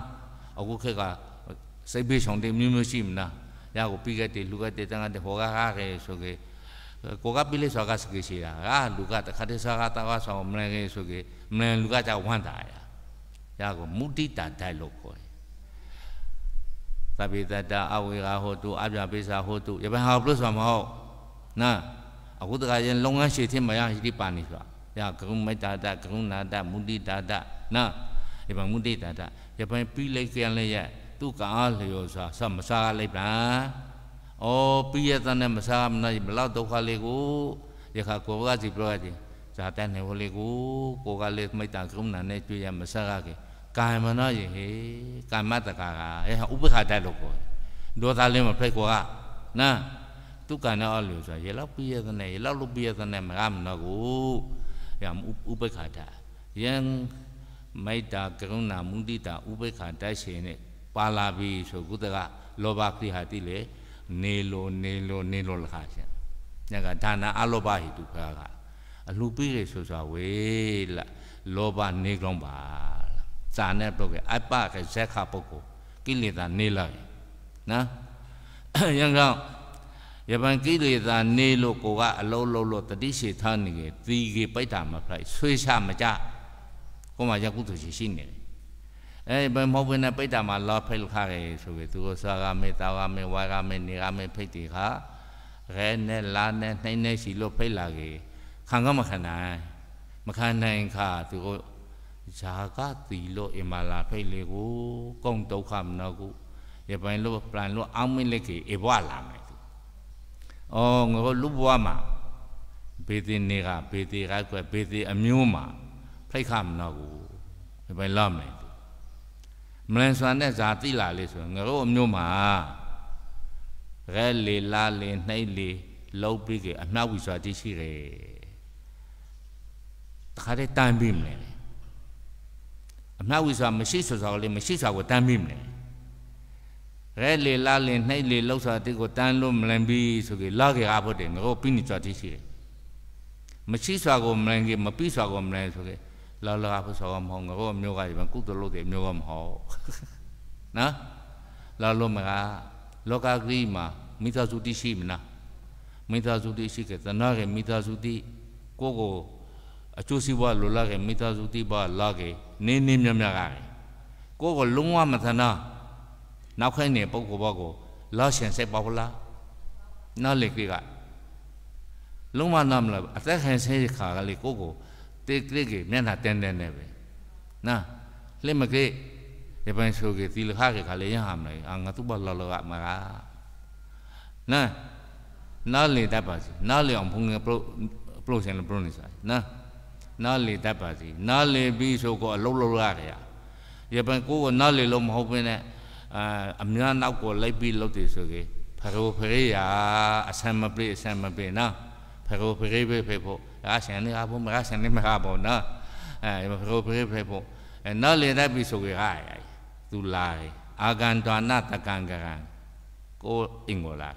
အခုခက်ကစိတ်ဘေးဆောင်တွေမျိုးမျိုးရှိမနာရကိုပီကတ်တွေလူကတ်တွေတန်ခါတွေဟောကားကားခဲ့ဆိုကေကိုကပီလေစားကားစကေရှိတာအာလူကတခါတည်းစားကားတာဝါဆောင်မလန်ခဲ့ဆိုကေမလန်လူကကြဝမ်းသာရရကိုမုတိတာတိုက်လို့ခေါ်တယ်သဗ္ဗေတတအဝေဃဟောတုအပြပိစာဟောတုယပဟောပလို့ဆိုမှာမဟုတ်နာအခုတခါရင်လုပ်ငန်းရှင်ထင်မရရှိတိပါနေဆိုတာဗျာဂရုမေတ္တာတဂရုဏာတမုဒိတာတနာဧဝံမုဒိတာတယပန်ပိလိကံလည်းရသူကအားလျောစွာဆမစားလိုက်ပါဩပိယတနဲ့မစားမနိုင်ဘလောက်ဒုက္ခလေးကိုယခကိုကစီပြောရတယ်ဇာတန်နေဝလေးကိုကိုကလေးမေတ္တာကရုဏာနဲ့တွေ့ရမစားရကေကာမနာယေဟေကာမတကာကအဲဟာဥပ္ပခါတလို့ကိုဒေါသလေးမဖိတ်ကိုကနာသူကနာအားလျောစွာရေလောက်ပိယတနဲ့ရေလောက်လို့ပိယတနဲ့မရမနော်ကို让乌贝卡达，让没达格隆纳蒙蒂达乌贝卡达些呢，巴拉比说古德噶罗巴克哈蒂嘞，内罗内罗内罗拉些，那个他那阿罗巴希杜克噶，卢比嘞说说喂啦，罗巴内隆巴，咱那不个阿巴个塞卡不过，给你达内来，那，然后。ယပန်ကိလေသာနေလို့ကိုကအလုံးလုံးလို့တတိရှိထားနေတယ်တီကေပိုက်တာမဖိုက်ဆွေးချမကြကိုမှရကုသိုလ်ရှိရှိနေတယ်အဲဘယ်မဟုတ်ဘဲနဲ့ပိတ္တာမှာလောဖိတ်ခါရယ်ဆိုပြီးသူကစွာကမေတာကမေဝါကမေနေကမေဖိတ်တီခါရဲနဲ့လာနဲ့နှိမ့်နဲ့ရှိလို့ဖိတ်လာကေခံကမခံနိုင်မခံနိုင်ခါသူကဇာကတီလို့အင်မာလာဖိတ်လေကိုကုံဒုက္ခမနောကုရပိုင်းလို့ပလန်လို့အောင်းမင်းလက်ကေဧဘွားလာမယ်အော်ငါတို့လူဘဝမှာဘေတိနေကဘေတိကကွယ်ဘေတိအမျိုးမှာဖိတ်ခမနော်ကိုဘယ်ပဲလာမယ်မလန်စွာနဲ့ဇာတိလာလေးဆိုရင်ငါတို့အမျိုးမှာရဲလေလာလေနှိမ့်လေလောက်ပြီးကြအနှောက်ဝီစွာတိရှိတယ်တခါတည်းတန်ပြီးမလဲအနှောက်ဝီစွာမရှိစွာကလေးမရှိစွာကိုတန်ပြီးမလဲရဲလေလာလင်နှိုက်လေလောက်စာတိကိုတန်းလို့မလန်ပြီးဆိုကေလာကေအဖို့တယ်ငါတို့ပြီးနေကြတိရှိတယ်မရှိစွာကိုမလန်ကေမပြီးစွာကိုမလန်ဆိုကေလာလာဖို့ဆိုတော့မဟုတ်ငါတို့မျိုးကဒီမှာကုသလို့တယ်မျိုးကမဟုတ်နော်လာလို့မကလောကကြီးမှာမိသားစုတိရှိမလားမိသားစုတိရှိကေသနာကေမိသားစုတိကိုကိုအကျိုးစီးပွားလိုလာကေမိသားစုတိပါ လာကေနင်းနင်းမြမြကကိုကိုလုံးဝမသနာနောက်ခိုင်းတဲ့ပုဂ္ဂိုလ်ဘောကိုလောရှင်စိတ်ပေါ့လားနော်လေကိကလုံးဝနားမလားအသက်ခံဆဲခါကလေးကိုကိုတေကိကေမျက်နှာတန်းတန်းနဲ့ပဲနာလှစ်မကိဒီပိုင်းဆိုကေသီလခါကေခါလေးရဟမလားအာငါသူ့ဘလောလောကမကနာနားလေတတ်ပါစီနားလေအောင်ဘုံငယ်ပလို့ပလို့ဆိုင်လို့ပလို့နေစားနာနားလေတတ်ပါစီနားလေပြီးဆိုကောအလုံးလုံးရခဲ့ရရပန်ကိုကိုနားလေလို့မဟုတ်ပင်နဲ့အာအများနောက်ကိုလိုက်ပြီးလုပ်တယ်ဆိုကေဖရိုဖရေရာအဆမ်းမပြေအဆမ်းမပြေနော်ဖရိုဖရေပဲဖေဖို့ရာဆန်နေအဖို့မရာဆန်နေမရာဖို့နော်အဲဖရိုဖရေဖေဖို့နော်လေတတ်ပြီဆိုကေဟာသူလာတယ်အာကန်ဒါနတကံကံကိုအင်္ဂလာ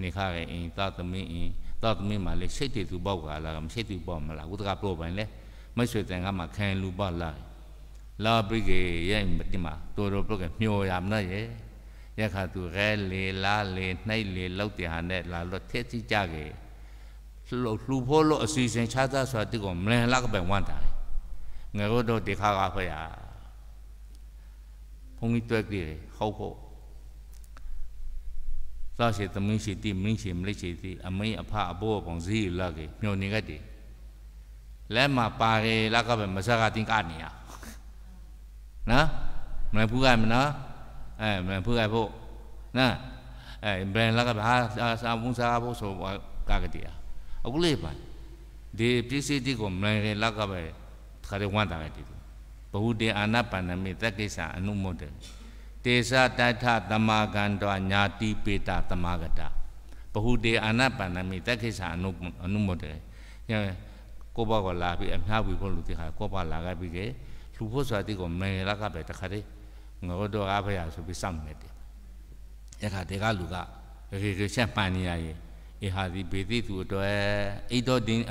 နေခရဲအင်းသသမင်းအင်းသသမင်းမှာလေစိတ်တူပေါက်ကလာမစိတ်တူပေါက်မလားဥဒကပြောပိုင်လေမဆွေတန်ကမှခံလူပေါက်လာတယ်လာပိကေရိုက်မတိမာတော်တော်ပုတ်ကမျောရမနာရဲ့ရက်ခါသူရဲလေလားလေနှိုက်လေလောက်တဲ့ဟာနဲ့လာလို့ထဲစီကြကေလှလှဖို့လို့အစီစဉ်ချသားဆိုတာတိကောမလန်လကပဲဝမ်းတာငါတို့တော့ဒီခါကဖရာဘုန်းကြီးတွေ့ကြည့်ဟုတ်ဖို့သောရှိသမင်းရှိတိမင်းရှိမလိရှိတိအမင်းအဖအဘိုးပုံစည်းလာကေမျောနေကတည်းလက်မှာပါရေလကပဲမစကားတင်ကနေရနော်မန်ဖူကမနော်အဲမန်ဖူကဖို့နော်အဲဘယ်လကဘာစာမူစာဖို့ဆိုကကတိယာအခုလေးပါဒီပစ္စည်းတွေကိုမန်ရလကပဲခရဝန်တာတယ်ဘဝတေအာနာပါဏမေသက္ကိစ္စအနုမုဒ္ဒေတေသတထသမာကံတောညာတိပေတသမာကတဘဟုတေအာနာပါဏမေသက္ကိစ္စအနုအနုမုဒ္ဒေကိုဘကလာပြီးအများဝီဖို့လူတိဟာကိုဘလာကပြီးကေလူဖို့ဆိုတာဒီကိုမေရကပဲတခါတည်းငေါ်တော့အဖေရဆိုပြီးစောင့်နေတယ်ယခဒေကလူကရေရေချက်ပန်နေရရင်ေဟာဒီဘေတိသူအတွက်ဣတောတင်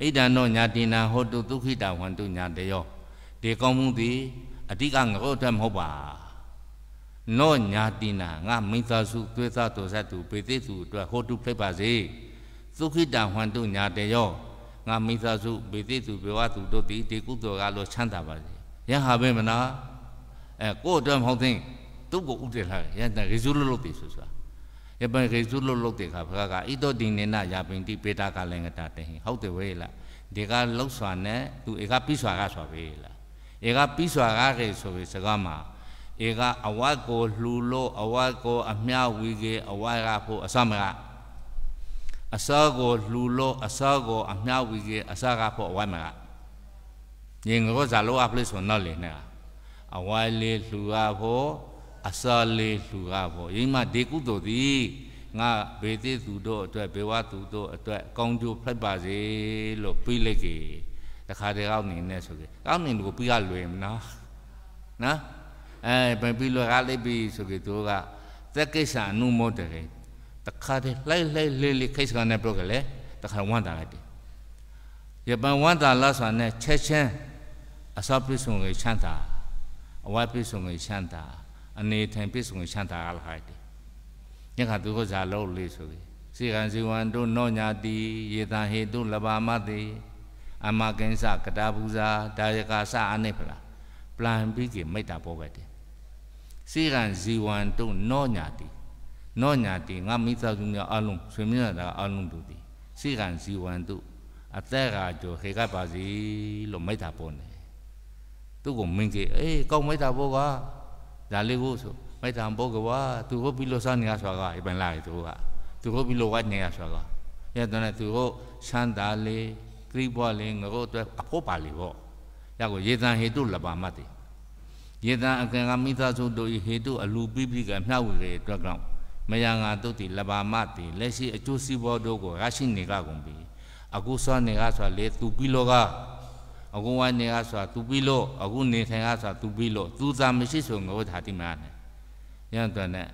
အိဒံနောညာတင်နာဟောတုဒုက္ခိတဝန္တုညာတယောဒီကောင်းမှုသည်အတိကငါတို့အတွက်မဟုတ်ပါနောညာတင်နာငါမိသားစုသွေးသားတော်ဆက်သူဘေတိသူအတွက်ဟောတုဖိတ်ပါစေဒုက္ခိတဝန္တုညာတယောငါမိသားစုဘေတိသူဘေဝသူတို့သည်ဒီကုသိုလ်ကလောချမ်းသာပါစေရဟဘဲမနာအဲကို့အတွက်မဟုတ်သိသူ့ကိုဥတည်လာရန်ရေဇူးလုလုတ်တယ်ဆိုဆိုတာယပန်ရေဇူးလုလုတ်တယ်ခါဘကဣတောတိနေနယာပင်တိပေတာကလည်းငတာတဟင်ဟုတ်တယ်ဝေးလားဒီကလောက်စွာနဲ့သူဧကပိစွာကဆိုပဲလားဧကပိစွာကရေဆိုပြီးစကားမှာဧကအဝတ်ကိုလှူလို့အဝတ်ကိုအမြဝီကေအဝတ်ကဖို့အစမကအစာကိုလှူလို့အစာကိုအများဝီကြီးအစာကဖို့ဝိုင်းမှာညင်ကိုဇာလိုအပလိဆိုနော်လေနဲ့အဝိုင်းလေးလှူရဖို့အစာလေးလှူရဖို့ရင်မဒီကုသိုလ်သည်ငါဘေတိသူတို့အတွက်ဘေဝသူတို့အတွက်ကောင်းကျိုးဖက်ပါစေလို့ပြီးလိုက်ကြီးတခါတည်းကောင်းနေနဲ့ဆိုကြကောင်းနေကိုပြီးရလွယ်မနော်နော်အဲပြီးလွယ်ကားလိုက်ပြီးဆိုကြသူကသက်ကိစ္စအနုမောတကယ်ခါတည်းလိုက်လိုက်လေးလေးခိတ်စကန်နဲ့ပြုတ်ကလေးတခါဝမ်းတာလိုက်တယ်ရပန်ဝမ်းတာလားဆိုတဲ့ချက်ချင်းအစာပြည့်စုံကိုချမ်းသာအဝတ်ပြည့်စုံကိုချမ်းသာအနေထိုင်ပြည့်စုံကိုချမ်းသာအားလိုက်တယ်ညခါသူကဇာလောက်လေးဆိုပြီးစေကံစီဝံတို့နောညာတိယေတံဟေတုလဘာမတိအမကင်္စကတာဘူးဇာဒါယကာစအနိဖလားပလန်ပြီးကမေတ္တာပေါ်ပဲတယ်စေကံဇီဝံတို့နောညာတိနောညာတိငါမိသားစုများအလုံးဆွေမျိုးသားအလုံးတို့သည်စိကံဇီဝံတို့အသက်ကကြောခေကပါစီလို့မိတ်တာပေါ်နေသူကမင်းကြီးအေးကောင်းမိတ်တာပေါ်ကဒါလေးကိုဆိုမိတ်တာပေါ်ကဝါသူဟုတ်ပြီလို့စနေရစွာကပြန်လာသူကသူဟုတ်ပြီလို့ဝတ်နေရစွာကရဲ့တော့သူဟုတ်ချမ်းသာလေးခရီးပွားလေးငါတို့အတွက်အဖို့ပါလေပေါ့ရကိုရေသံဟေတုလပါမတ်တယ်ယေတံအကံကမိသားစုတို့၏ဟေတုအလူပိပိကမျှဝေရေအတွက်ကမယံငါတုတ်တိလဘာမတိလက်ရှိအကျိုးစီးပွားတို့ကိုရရှိနေကကုန်ပြီအခုစောနေကဆိုလေသူပြီးလောကအခုဝိုင်းနေကဆိုသူပြီးလို့အခုနေထိုင်ကဆိုသူပြီးလို့သူသာမရှိဆိုငိုတာတိမနဲ့ညံတော့နဲ့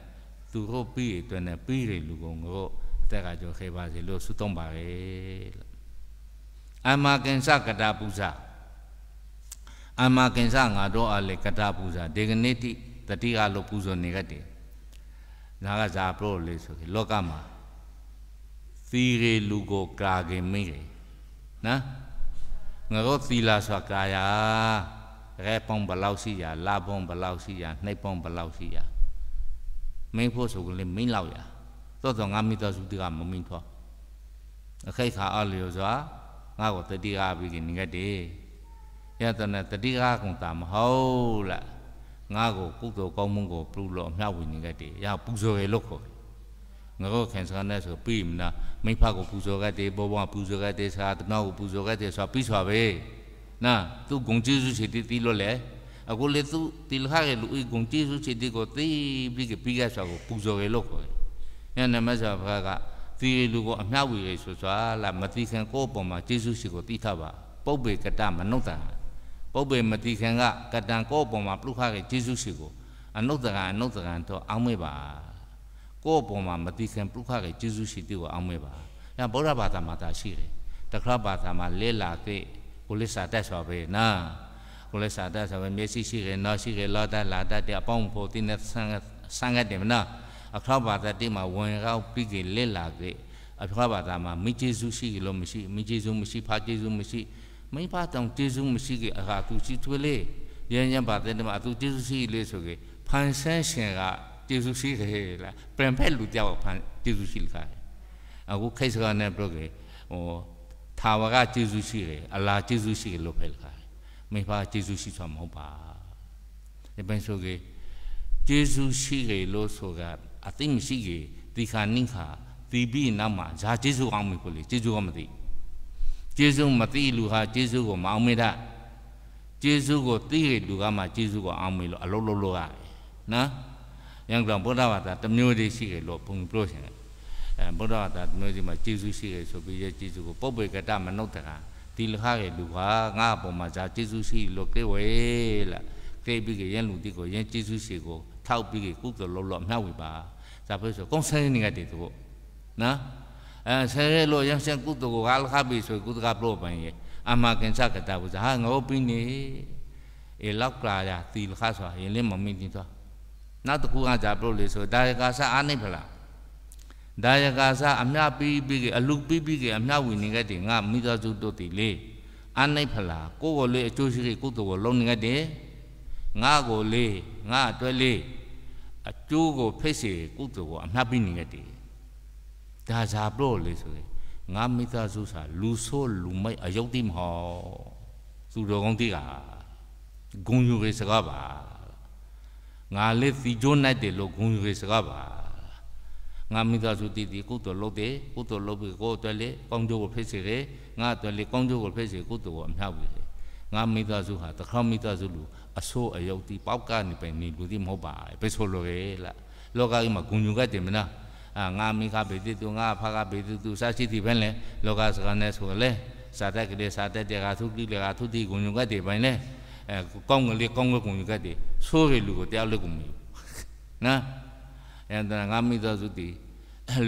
သူတို့ပြီးရတဲ့နဲ့ပြီးရလူကုန်ကိုအသက်ကကြောခဲပါစေလို့ဆုတောင်းပါရဲ့လို့အမကင်္စကတာပူဇာအမကင်္စငါတို့အားလေကတာပူဇာဒီကနေ့တိတတိအားလို့ပူဇော်နေကြတယ်နာကဇာပရိုလေးဆိုခေလောကမှာသီရေလူကိုကာခင်မိတယ်နော်ငါတို့သီလာဆိုကာယာရဲပုံဘလောက်ရှိရလာပုံဘလောက်ရှိရနှိပ်ပုံဘလောက်ရှိရမင်းဖို့ဆိုကလေးမင်းလောက်ရသောသောငါမိသားစုတိကမမင်းထောအခိုက်ခါအလျော်စွာငါ့ကိုတတိကားပြီးခင်ငတ်တယ်ယတနတတိကားကုန်တာမဟုတ်လားငါ့ကိုကုသိုလ်ကောင်းမှုကိုပြုလို့အမျှဝေနေကြတယ်။ရာပူဇော်ရလို့ခေါ်ငါတို့ခံစားနေဆိုပြီးမနာမိဖကိုပူဇော်ကြတယ်ဘောဘောကပူဇော်ကြတယ်ဆရာတနောက်ကိုပူဇော်ကြတယ်ဆိုတာပြီးသွားပဲ။နာသူဂုံကျေးဇူးရှိတယ်တီးလို့လေအခုလေသူတီလခရဲ့လူဂုံကျေးဇူးရှိတယ်ကိုတီးပြီးပြီးရဆိုကိုပူဇော်ရလို့ခေါ်။ညနမဆရာဖကဒီလူကိုအမျှဝေရဆိုစွာလာမတိခံကိုယ့်အပေါ်မှာကျေးဇူးရှိကိုတီးထားပါပုပ်ပေကတမနုဿာပုပ္ပေမတိခင်ကကတံကိုယ့်အပေါ်မှာပြုခခဲ့ဂျေစုရှိကိုအနုတ္တကအနုတ္တကံတော့အောင်းမေ့ပါကိုယ့်အပေါ်မှာမတိခင်ပြုခခဲ့ဂျေစုရှိတဲ့ကိုအောင်းမေ့ပါ။ဒါဗုဒ္ဓဘာသာမှာသာရှိတယ်။တခါဘာသာမှာလေလာခဲ့ကိုလစ္စာတတ်စွာပဲနော်။ကိုလစ္စာတတ်စွာပဲမျက်စိရှိခဲ့နော်ရှိခဲ့လောတလာတတ်တဲ့အပေါင်းဖို့တင်းနဲ့ဆန်းဆန်းခဲ့တယ်နော်။အခါဘာသာတိမှာဝင်ရောက်ပြီးကြလေလာခဲ့အခါဘာသာမှာမိကျေစုရှိလို့မရှိမိကျေစုမရှိဖာကျေစုမရှိမိဖတောင်တေးစုမရှိခဲ့အခါသူချီထွေးလေးရင်းရင်းပါတဲ့မှာသူတေးစုရှိလေးဆိုခဲ့ဖန်ဆန်းရှင်ကတေးစုရှိခဲ့လားပြန်ဖက်လူကြောက်ဖန်တေးစုရှိခဲ့အခုခိတ်စကားနဲ့ပြောခဲ့ဟောသာဝကတေးစုရှိတယ်အလားတေးစုရှိလို့ဖက်ခဲ့မိဖတေးစုရှိသွားမဟုတ်ပါဒီပိုင်းဆိုခဲ့တေးစုရှိခဲ့လို့ဆိုကအသိမရှိခဲ့ဒီခါနိခါဒီပြီးနောက်မှာဇာတေးစုအောင်မဖြစ်လေတေးစုကမသိဘူးကျေးဇူးမသိလူဟာကျေးဇူးကိုမအောင်မေးတာကျေးဇူးကိုသိတဲ့လူကမှကျေးဇူးကိုအောင်မေးလို့အလုံးလုံးလို့ရနော်ယံကြောင့်ဘုရားဘာသာတစ်မျိုးတည်းရှိတယ်လို့ဘုံပြောရှင်အဲဘုရားဘာသာတစ်မျိုးစီမှာကျေးဇူးရှိတယ်ဆိုပြီးရဲ့ကျေးဇူးကိုပုပ်ပေကတမနှုတ်တကဒီလခရဲ့လူဟာငါ့အပေါ်မှာဇာကျေးဇူးရှိလို့ကြွေဝဲလားကြွေပြီးရင်လူတိကိုရင်ကျေးဇူးရှိကိုထောက်ပြီးကုသလုံးလို့မျှဝေပါဒါဖြစ်ဆိုကုန်းဆိုင်နေတဲ့တူနော် serelo yang sen kutu ko al khabi so kutu ka plo pan ye ama ken sa ka ta bu za ha ngo pin ni e lok kla ya ti kha so ye le mom min ti to na to ku ga ja plo le so da ya ka sa a nai phla da ya ka sa a mya pi pi ke a lu pi pi ke a mya wi ni ga ti nga mi ga su to ti le a nai phla ko ko le a chu shi ke kutu ko long ni ga ti nga ko le nga twa le အကျိုးကိုဖိတ်စေကုသိုလ်ကိုအမှတ်ပြီးနေတည်ဒါဇာပလို့လေဆိုရင်ငါမိသားစုစာလူဆိုးလူမိုက်အယုတ်တိမဟောသူတော်ကောင်းတိကဂုံယူရေစကားပါငါလေးစီဂျိုးနိုင်တယ်လို့ဂုံယူရေစကားပါငါမိသားစုတည်တည်ကုသိုလ်လုပ်တယ်ကုသိုလ်လုပ်ပြီးကိုယ်အတွက်လေကောင်းကျိုးကိုဖိစေတယ်ငါအတွက်လေကောင်းကျိုးကိုဖိစေကုသိုလ်ကိုအမြောက်ပြီးတယ်ငါမိသားစုဟာတခါမိသားစုလူအဆိုးအယုတ်တိပေါက်ကနေပဲနေလူတိမဟုတ်ပါဘူးပဲဆိုလိုရဲ့လားလောကကြီးမှာဂုံယူကတည်မလားငါမိခဘေတိတုငါဖခဘေတိတုစသတိပဲလေလောကစကနဲ့ဆိုလေစာတက်ကလေးစာတက်တဲ့ကသုတိလေကသုတိကုံညကတဲ့ပိုင်းလေအဲကောင်းကလေးကောင်းကကုံညကတဲ့ဆိုးရလူကိုတရားလုပ်ကုန်ပြီနော်ယန္တနာငါမိသောသုတိ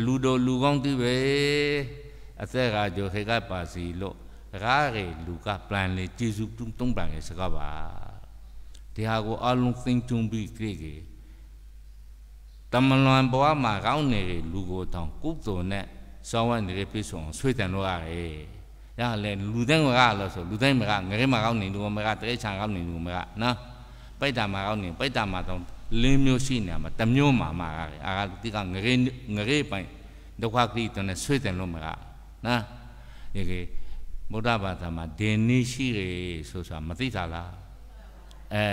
လူတော်လူကောင်းသိပဲအသက်ကကြောခေကပါစီလို့ရာရေလူက plan လေကျေစုတုံးပံရဲ့စကားပါတရားကိုအလုံးသိမ့်တုံးပြီးကြည့်ကြတမလွန်ဘဝမှာကောင်းနေတဲ့လူကိုတောင်ကုသိုလ်နဲ့စောင်းဝဲနေတဲ့ပြည့်စုံအောင်ဆွေးတန်လို့ရတယ်။ဒါလည်းလူတိုင်းကလို့ဆိုလူတိုင်းမကငရဲမှာကောင်းနေလူမကတဲချာကောင်းနေလူမကနော်ပိတ္တာမှာကောင်းနေပိတ္တာမှာတောင်လင်းမျိုးရှိနေမှာတမျိုးမှာမှာရတယ်။အာတိကငရဲငရဲပိုင်ဒုက္ခကိတနဲ့ဆွေးတန်လို့မကနော်ဒီကေဗုဒ္ဓဘာသာမှာဒေနိရှိတယ်ဆိုဆိုတာမသိတာလားအဲ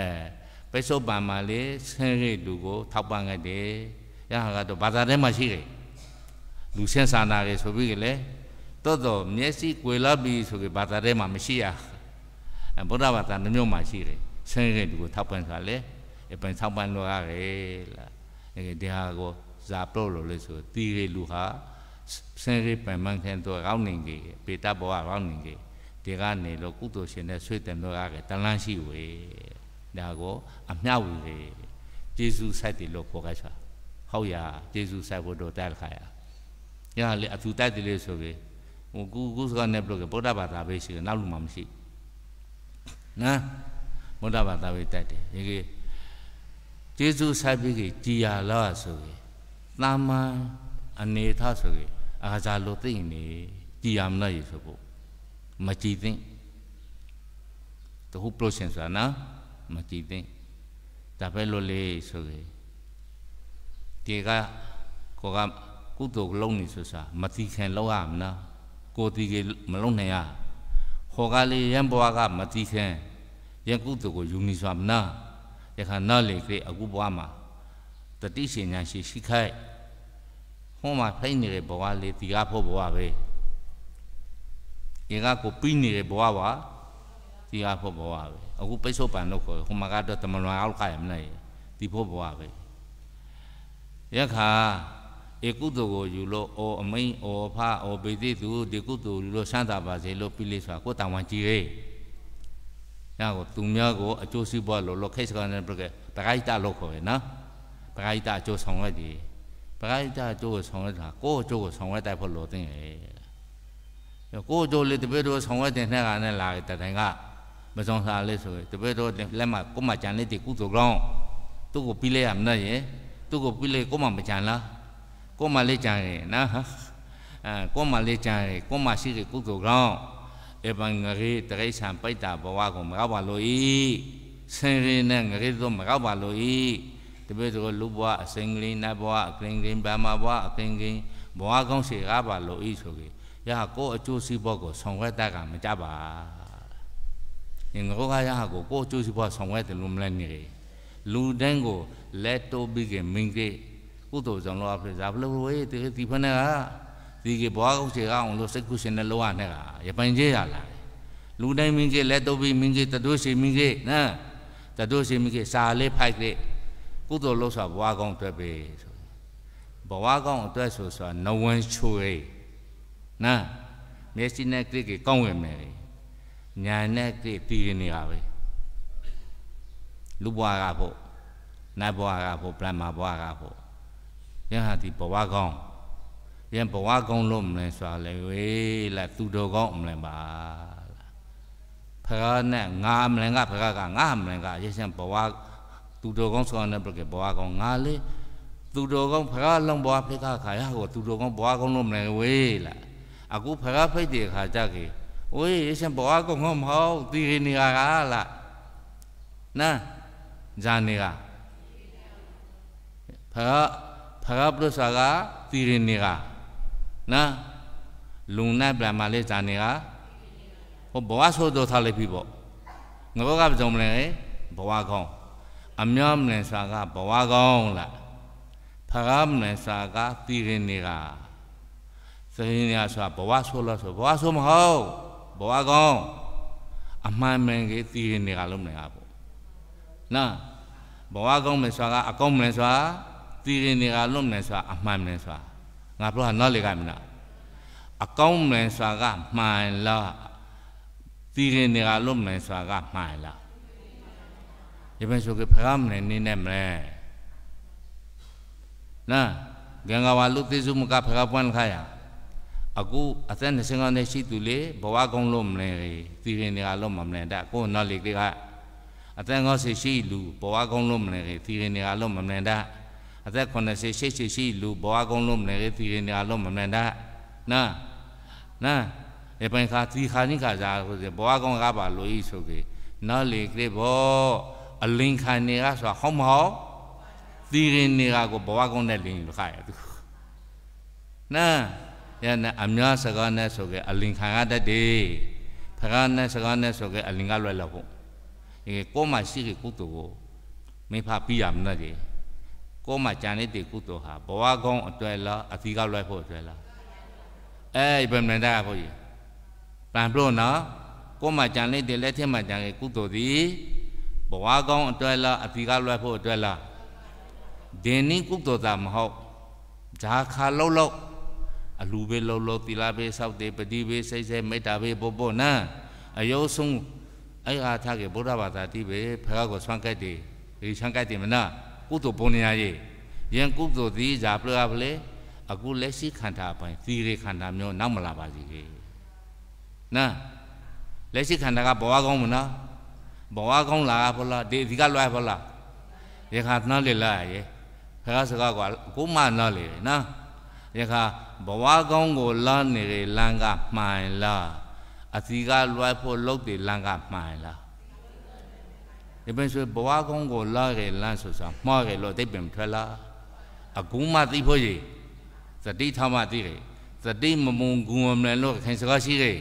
ပိဿုပံမှာလေဆင်းရဲလူကိုထောက်ပံ့ခဲ့တယ်။ယဟကတော့ဘာသာထဲမှာရှိတယ်။လူဆင်းဆန္ဒတွေဆိုပြီးကလေတော်တော်မျက်စိကွယ်လာပြီဆိုပြီးဘာသာထဲမှာမရှိရ။ဘုရားဘာသာနှမျိုးမှာရှိတယ်။ဆင်းရဲလူကိုထောက်ပံ့ဆိုတာလေအပင်ထောက်ပံ့လို့ရတယ်လား။အဲဒီဟာကိုဇာပလို့လို့လေဆိုတီရလူဟာဆင်းရဲပင်မခံတော့ကောင်းနေကြီးပေတဘောကောင်းနေကြီးဒီကနေလို့ကုသိုလ်ရှင်နဲ့ဆွေးတယ်လို့ရတယ်တလန်းရှိဝေးဒါကို အမြောက်ဝီလေဂျေဇုဆိုင်တယ်လို့ခေါ်ခဲ့ချာဟုတ်ရဂျေဇုဆိုင်ဖို့တော့တိုက်ခါရရလေအသူတိုက်တယ်လေဆိုပြီးဟိုကူကူစကနေဘလို့ကဗုဒ္ဓဘာသာပဲရှိတယ်နောက်လူမှမရှိနော်ဗုဒ္ဓဘာသာပဲတိုက်တယ်ဒီကေဂျေဇုဆိုင်ပြီးကြီးကြည်ရလားဆိုပြီးတာမန်အနေထားဆိုပြီးအာဇာလိုသိနေကြည်ရမလားရေဆိုဖို့မကြည်သိတဟုတ်ပလို့ရှင်ဆိုတာနော်မတည်သိဒါပဲလို့လေဆိုလေဒီကကိုကကုသိုလ်လုံးနေဆိုစာမတိခံလောက်ရမနော်ကိုတီကမလုံးနိုင်ရဟောကလေးရန်ဘွားကမတိခံရန်ကုသိုလ်ကိုယူနေစွာမနော်ယခါနော်လေကလေးအခုဘွားမှာတတိရှင်ညာရှိရှိခိုက်ဟောမှာဖိုင်နေတဲ့ဘွားလေးဒီကဖို့ဘွားပဲဒီကကိုပြီးနေတဲ့ဘွားပါဒီကဖို့ဘွားပဲအခုပိတ်ဆို့ပန်လို့ခေါ်ဟိုမှာကတော့တမလွန်အောက်ခါရမလိုက်ဒီဖို့ဘဝပဲယခါဧကုသိုလ်ကိုယူလို့အောအမိန်အောဖာအောပေတိသူဒီကုသိုလ်ယူလို့စမ်းသာပါစေလို့ပြီးလေဆိုတာကိုယ်တောင်ဝန်ကြည်ရေ။ညာကိုသူများကိုအကျိုးစီးပွားလို့လို့ခိတ်စကန်နေပြကပဂိုက်တာလို့ခေါ်ရနော်။ပဂိုက်တာအကျိုးဆောင်ရည်ပဂိုက်တာအကျိုးကိုဆောင်ရတာကိုယ့်အကျိုးကိုဆောင်ရတိုက်ဖို့လိုသင့်ရဲ့။ကိုယ့်အကျိုးလေးတပည့်တို့ဆောင်ရတဲ့နှက်ကနဲ့လာတဲ့တိုင်ကမစွန်စားလေးဆိုတပည့်တော်လက်မှာကိုမကြံလေးတိကုသိုလ်ကောင်းသူ့ကိုပြီးလဲရမနဲ့ရသူ့ကိုပြီးလဲကိုမမကြံလားကိုမလေးကြံရနော်အဲကိုမလေးကြံရကိုမရှိတဲ့ကုသိုလ်ကောင်းဧဘံငရေတရိษံပိတ္တာဘဝကိုမရောက်ပါလို့ဤဆင်ရင်နဲ့ငရေတို့မရောက်ပါလို့ဤတပည့်တော်လူဘဝအစင်ကလေးနတ်ဘဝအကရင်ကရင်ဗမာဘဝအကရင်ကရင်ဘဝကောင်းစေရပါလို့ဤဆိုကြရကိုအကျိုးစီးပွားကိုဆောင်ရွက်တတ်ကမကြပါငရောကရဟာကိုကိုကျိုးစီဘွားဆောင်ဝဲတယ်လို့မလဲနေလေလူတန်းကိုလက်တော့ပြီးကမင်းကြီးကုသိုလ်ဆောင်လို့အဖေဇာဘလို့ဝေးတေဒီဖနဲ့ကဒီကဘွားကုချေကောင်လို့စိတ်ကုရှင်နဲ့လောရနဲ့ကရပိုင်ကြီးရလာလူတိုင်းမင်းကြီးလက်တော့ပြီးမင်းကြီးတတို့စီမင်းကြီးနော်တတို့စီမင်းကြီးစာလေးဖိုက်လေးကုသိုလ်လို့ဆိုဘွားကောင်တွေ့ပြီဆိုဘဝကောင်အတွက်ဆိုဆိုနဝန်ချွေနာမျက်စိနဲ့ကြည့်ကြည့်ကောင်းဝင်မယ်ညာနဲ့ကိပြီးနေတာပဲလူဘွားကဖို့နတ်ဘွားကဖို့ဗြဟ္မာဘွားကဖို့ယဟတိဘဝကောင်းယင်ဘဝကောင်းလို့မလဲဆိုတာလေဝေးလာသူတော်ကောင်းမလဲပါဖရာနဲ့ငါမလဲငါဖရာကငါမလဲငါရေရှင်ဘဝသူတော်ကောင်းဆိုတာနဲ့ပြကဘဝကောင်းငါလေသူတော်ကောင်းဖရာလုံးဘဝဖိကခါရဟောသူတော်ကောင်းဘဝကောင်းလို့မလဲဝေးလာအခုဖရာဖိတ်တဲ့ခါကြကြီး Ôi xem bỏ con hôm hậu Tì hình nè gà là Nà Già nè gà Phá Phá bro sà gà Tì hình nè gà Nà Lùng nà bà mà lê già nè gà Ô bỏ số đồ thà lê phì bộ Ngô gặp dòng lê Bỏ con Âm nhóm nè sà gà bỏ con là Phá gà nè sà gà Tì hình nè gà သဟိညာဆိုဘဝဆိုလို့ဆိုဘဝဆိုမဟုတ်ဘဝကောင်းအမှန်မှန်ကြီးသိနေကြလို့မလဲပေါ့နော်ဘဝကောင်းမယ်ဆိုတာကအကောင်းမလဲဆိုတာသိနေကြလို့မလဲဆိုတာအမှန်မလဲဆိုတာငါပြောတာနော်လေကမနာအကောင်းမလဲဆိုတာကမှန်လားသိနေကြလို့မလဲဆိုတာကမှန်လားဒီမဲ့ဆိုကဖရမလဲနေနေမလဲနာ gengawa lu tizu muka phega puan khaya အခုအသက်25နှစ်ရှိသူလေဘဝကုန်းလို့မလဲသီရင်တွေကလို့မမလဲတာကိုယ်နော်လေကအသက်50ရှိလူဘဝကုန်းလို့မလဲသီရင်တွေကလို့မမလဲတာအသက်80ရှိရှိရှိလူဘဝကုန်းလို့မလဲသီရင်တွေကလို့မမလဲတာနာနာေပိုင်ခါသီခါနိခါဇာဆိုစေဘဝကောင်းကားပါလို့ဤဆိုကေနော်လေကလေးဘောအလင်းခါနေကဆိုဟောမဟောသီရင်နေကကိုဘဝကောင်းတဲ့လင်းလို့ခါရသူနာရနအများစကားနဲ့ဆိုကြအလင်ခံရတတ်တယ်ဖကားနဲ့စကားနဲ့ဆိုကြအလင်ကလွယ်လောက်ဖို့ဒီကိုမရှိတဲ့ကုသိုလ်ကိုမိဖပြီးရမနဲ့ဒီကိုမကြံနေတဲ့ကုသိုလ်ဟာဘဝကောင်းအတွက်လားအသီးကလွယ်ဖို့အတွက်လားအဲဘယ်မှန်တာဘုရားပန်ဖို့နော်ကိုမကြံနေတဲ့လက်ထက်မှာကြံတဲ့ကုသိုလ်ဒီဘဝကောင်းအတွက်လားအသီးကလွယ်ဖို့အတွက်လားဒင်းနီကုသိုလ်သာမဟုတ်ဇာခါလောက်လောက်အလူပဲလောလောသီလပဲစောက်တယ်ပတိပဲစိတ်ဆဲမေတ္တာပဲပေါ်ပေါ်နာအယောဆုံးအဲ့အားထားကေဗုဒ္ဓဘာသာတိပဲဖခါကိုဆွမ်းကတ်တယ်ဒီဆွမ်းကတ်တယ်မနာကုသိုလ်ပုံညာရေးယင်ကုသိုလ်သီးစာပြလာပလေအခုလက်ရှိခန္ဓာပိုင်းသီရေခန္ဓာမျိုးနောက်မလာပါစေကေနာလက်ရှိခန္ဓာကဘဝကောင်းမနာဘဝကောင်းလာဖလားဒီဒီကလွယ်ဖလားဒီခါနားလေလာရေဖခါစကားကကိုမနားလေနော်ယခါဘဝကောင်းကိုလမ်းနေလမ်းကမှန်လားအစီကလွှတ်ဖို့လုပ်တယ်လမ်းကမှန်လားဒီပင်ဆိုဘဝကောင်းကိုလမ်းရလမ်းဆိုဆိုမှားရလို့တိတ်ပင်ထွက်လားအခုမှသိဖို့ရသတိထားမှသိတယ်သတိမမုန်ကူမလန်လို့ခင်စကားရှိတယ်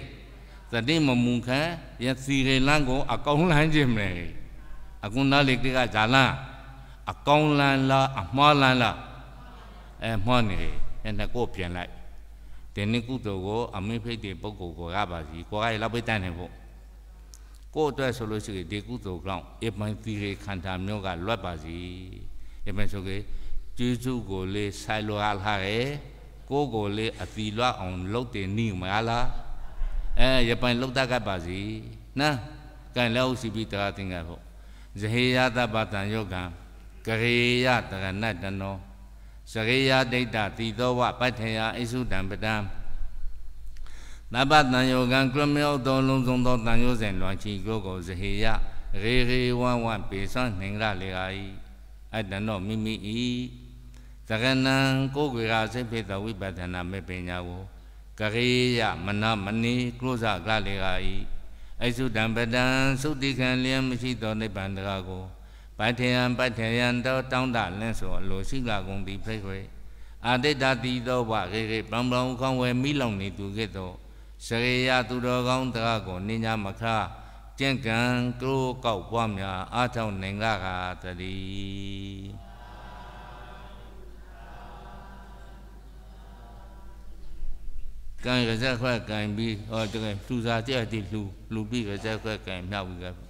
သတိမမုန်ခံရစီရလမ်းကိုအကောင်းလမ်းခြင်းမလဲအခုနားလေကဇာလန်းအကောင်းလမ်းလားအမှားလမ်းလားအဲမှားနေတယ်အဲနှစ်ကိုပြန်လိုက်ဒီနှစ်ကုသိုလ်ကိုအမင်းဖိတ်တဲ့ပုဂ္ဂိုလ်ကိုရပါစီကိုကရလောက်ပဲတတ်နေဖို့ကိုအတွက်ဆိုလို့ရှိရင်ဒီကုသိုလ်ကောင်အပန်သီရေခန္ဓာမျိုးကလွတ်ပါစီအပန်ဆိုကေကျေးဇူးကိုလေးဆိုင်လိုအားထားရဲကိုကိုလေးအသီလွတ်အောင်လုပ်တယ်နိမလားအဲရပန်လောက်တတ်ကပါစီနာကံလောစီပိတရာတင်ကဖို့ဇဟေယတပတံယောကံကရေယတရဏတနောစရိယဒိဋ္ဌတိသောဝပဋ္ဌယအိစုတံပဒံနဘတံယောကံကလမြောသောလုံးစုံသောတန်ရိုးစဉ်လွန်ချီကိုကိုဇဟေယရေရေဝံဝံပေစွမ်းနှင်္ဂရလေဟာဤအတနောမိမိဤသကနံကိုကိုရာစိတ်ဖြစ်သောဝိပဿနာမေပညာကိုကရေယမနမနိကလောဇကလေဟာဤအိစုတံပဒံသုတိခံလျံမရှိသောနိဗ္ဗာန်တရားကိုပဋ္ဌယံပဋ္ဌယံတောတောင်းတလင်းဆိုလိုရှိလာကုန်သည်ဖိခွေအာတိတတိသောဘခေခေပံပံခေါင်းဝဲမိလောင်နေသူကဲ့သို့စရေယသူတော်ကောင်းတကားကိုနိညာမခကျင့်ကံကိုယ်ကောက်ပွားများအားထုတ်နိုင်ကြကားတည်းကံရဇက်ခွက်ကံပြီးဟောတကယ်လှူစားကြည့်တည်လှူလှူပြီးရဇက်ခွက်ကံမြောက်ပြီးက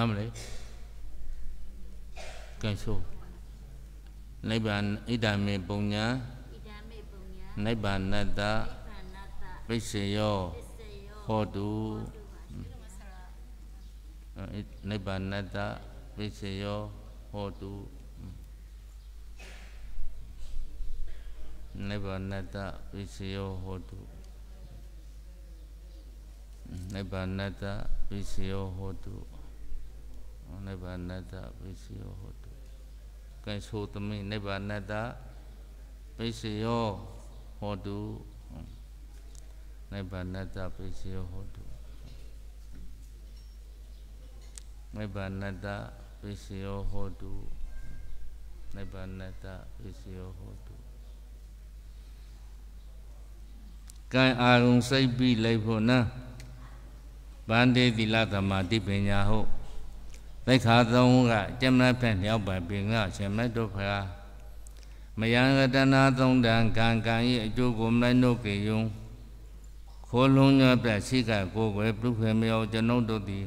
နားမလဲကဲဆိုနိဗ္ဗာန်ဣဒံမေပုံညာနိဗ္ဗာန်တပိစေယောဟောတုနိဗ္ဗာန်တပိစေယောဟောတုနိဗ္ဗာန်တပိစေယောဟောတုနိဗ္ဗာန်တပိစေယောဟောတုနိဗ္ဗာန်တ္တပိစီယောဟောတုကဲဆိုသမိနိဗ္ဗာန်တ္တပိစီယောဟောတုနိဗ္ဗာန်တ္တပိစီယောဟောတုနိဗ္ဗာန်တ္တပိစီယောဟောတုနိဗ္ဗာန်တ္တပိစီယောဟောတုကံအာရုံစိတ်ပြီးလိုက်ဖို့နာဗန္ဒေတိလသမတိပညာဟုတ်ဘိက္ခာသုံးကကျမဖက်လျောက်ပါပင်ကရှင်မတုဖာမယံကတနာသုံးတံကံကံဤအကျိုးကိုမလိုက်နှုတ်ကြယုံခိုးလုံးညပ်ပြရှိကကိုွယ်ပြုဖေမယောကျွန်ုပ်တို့သည်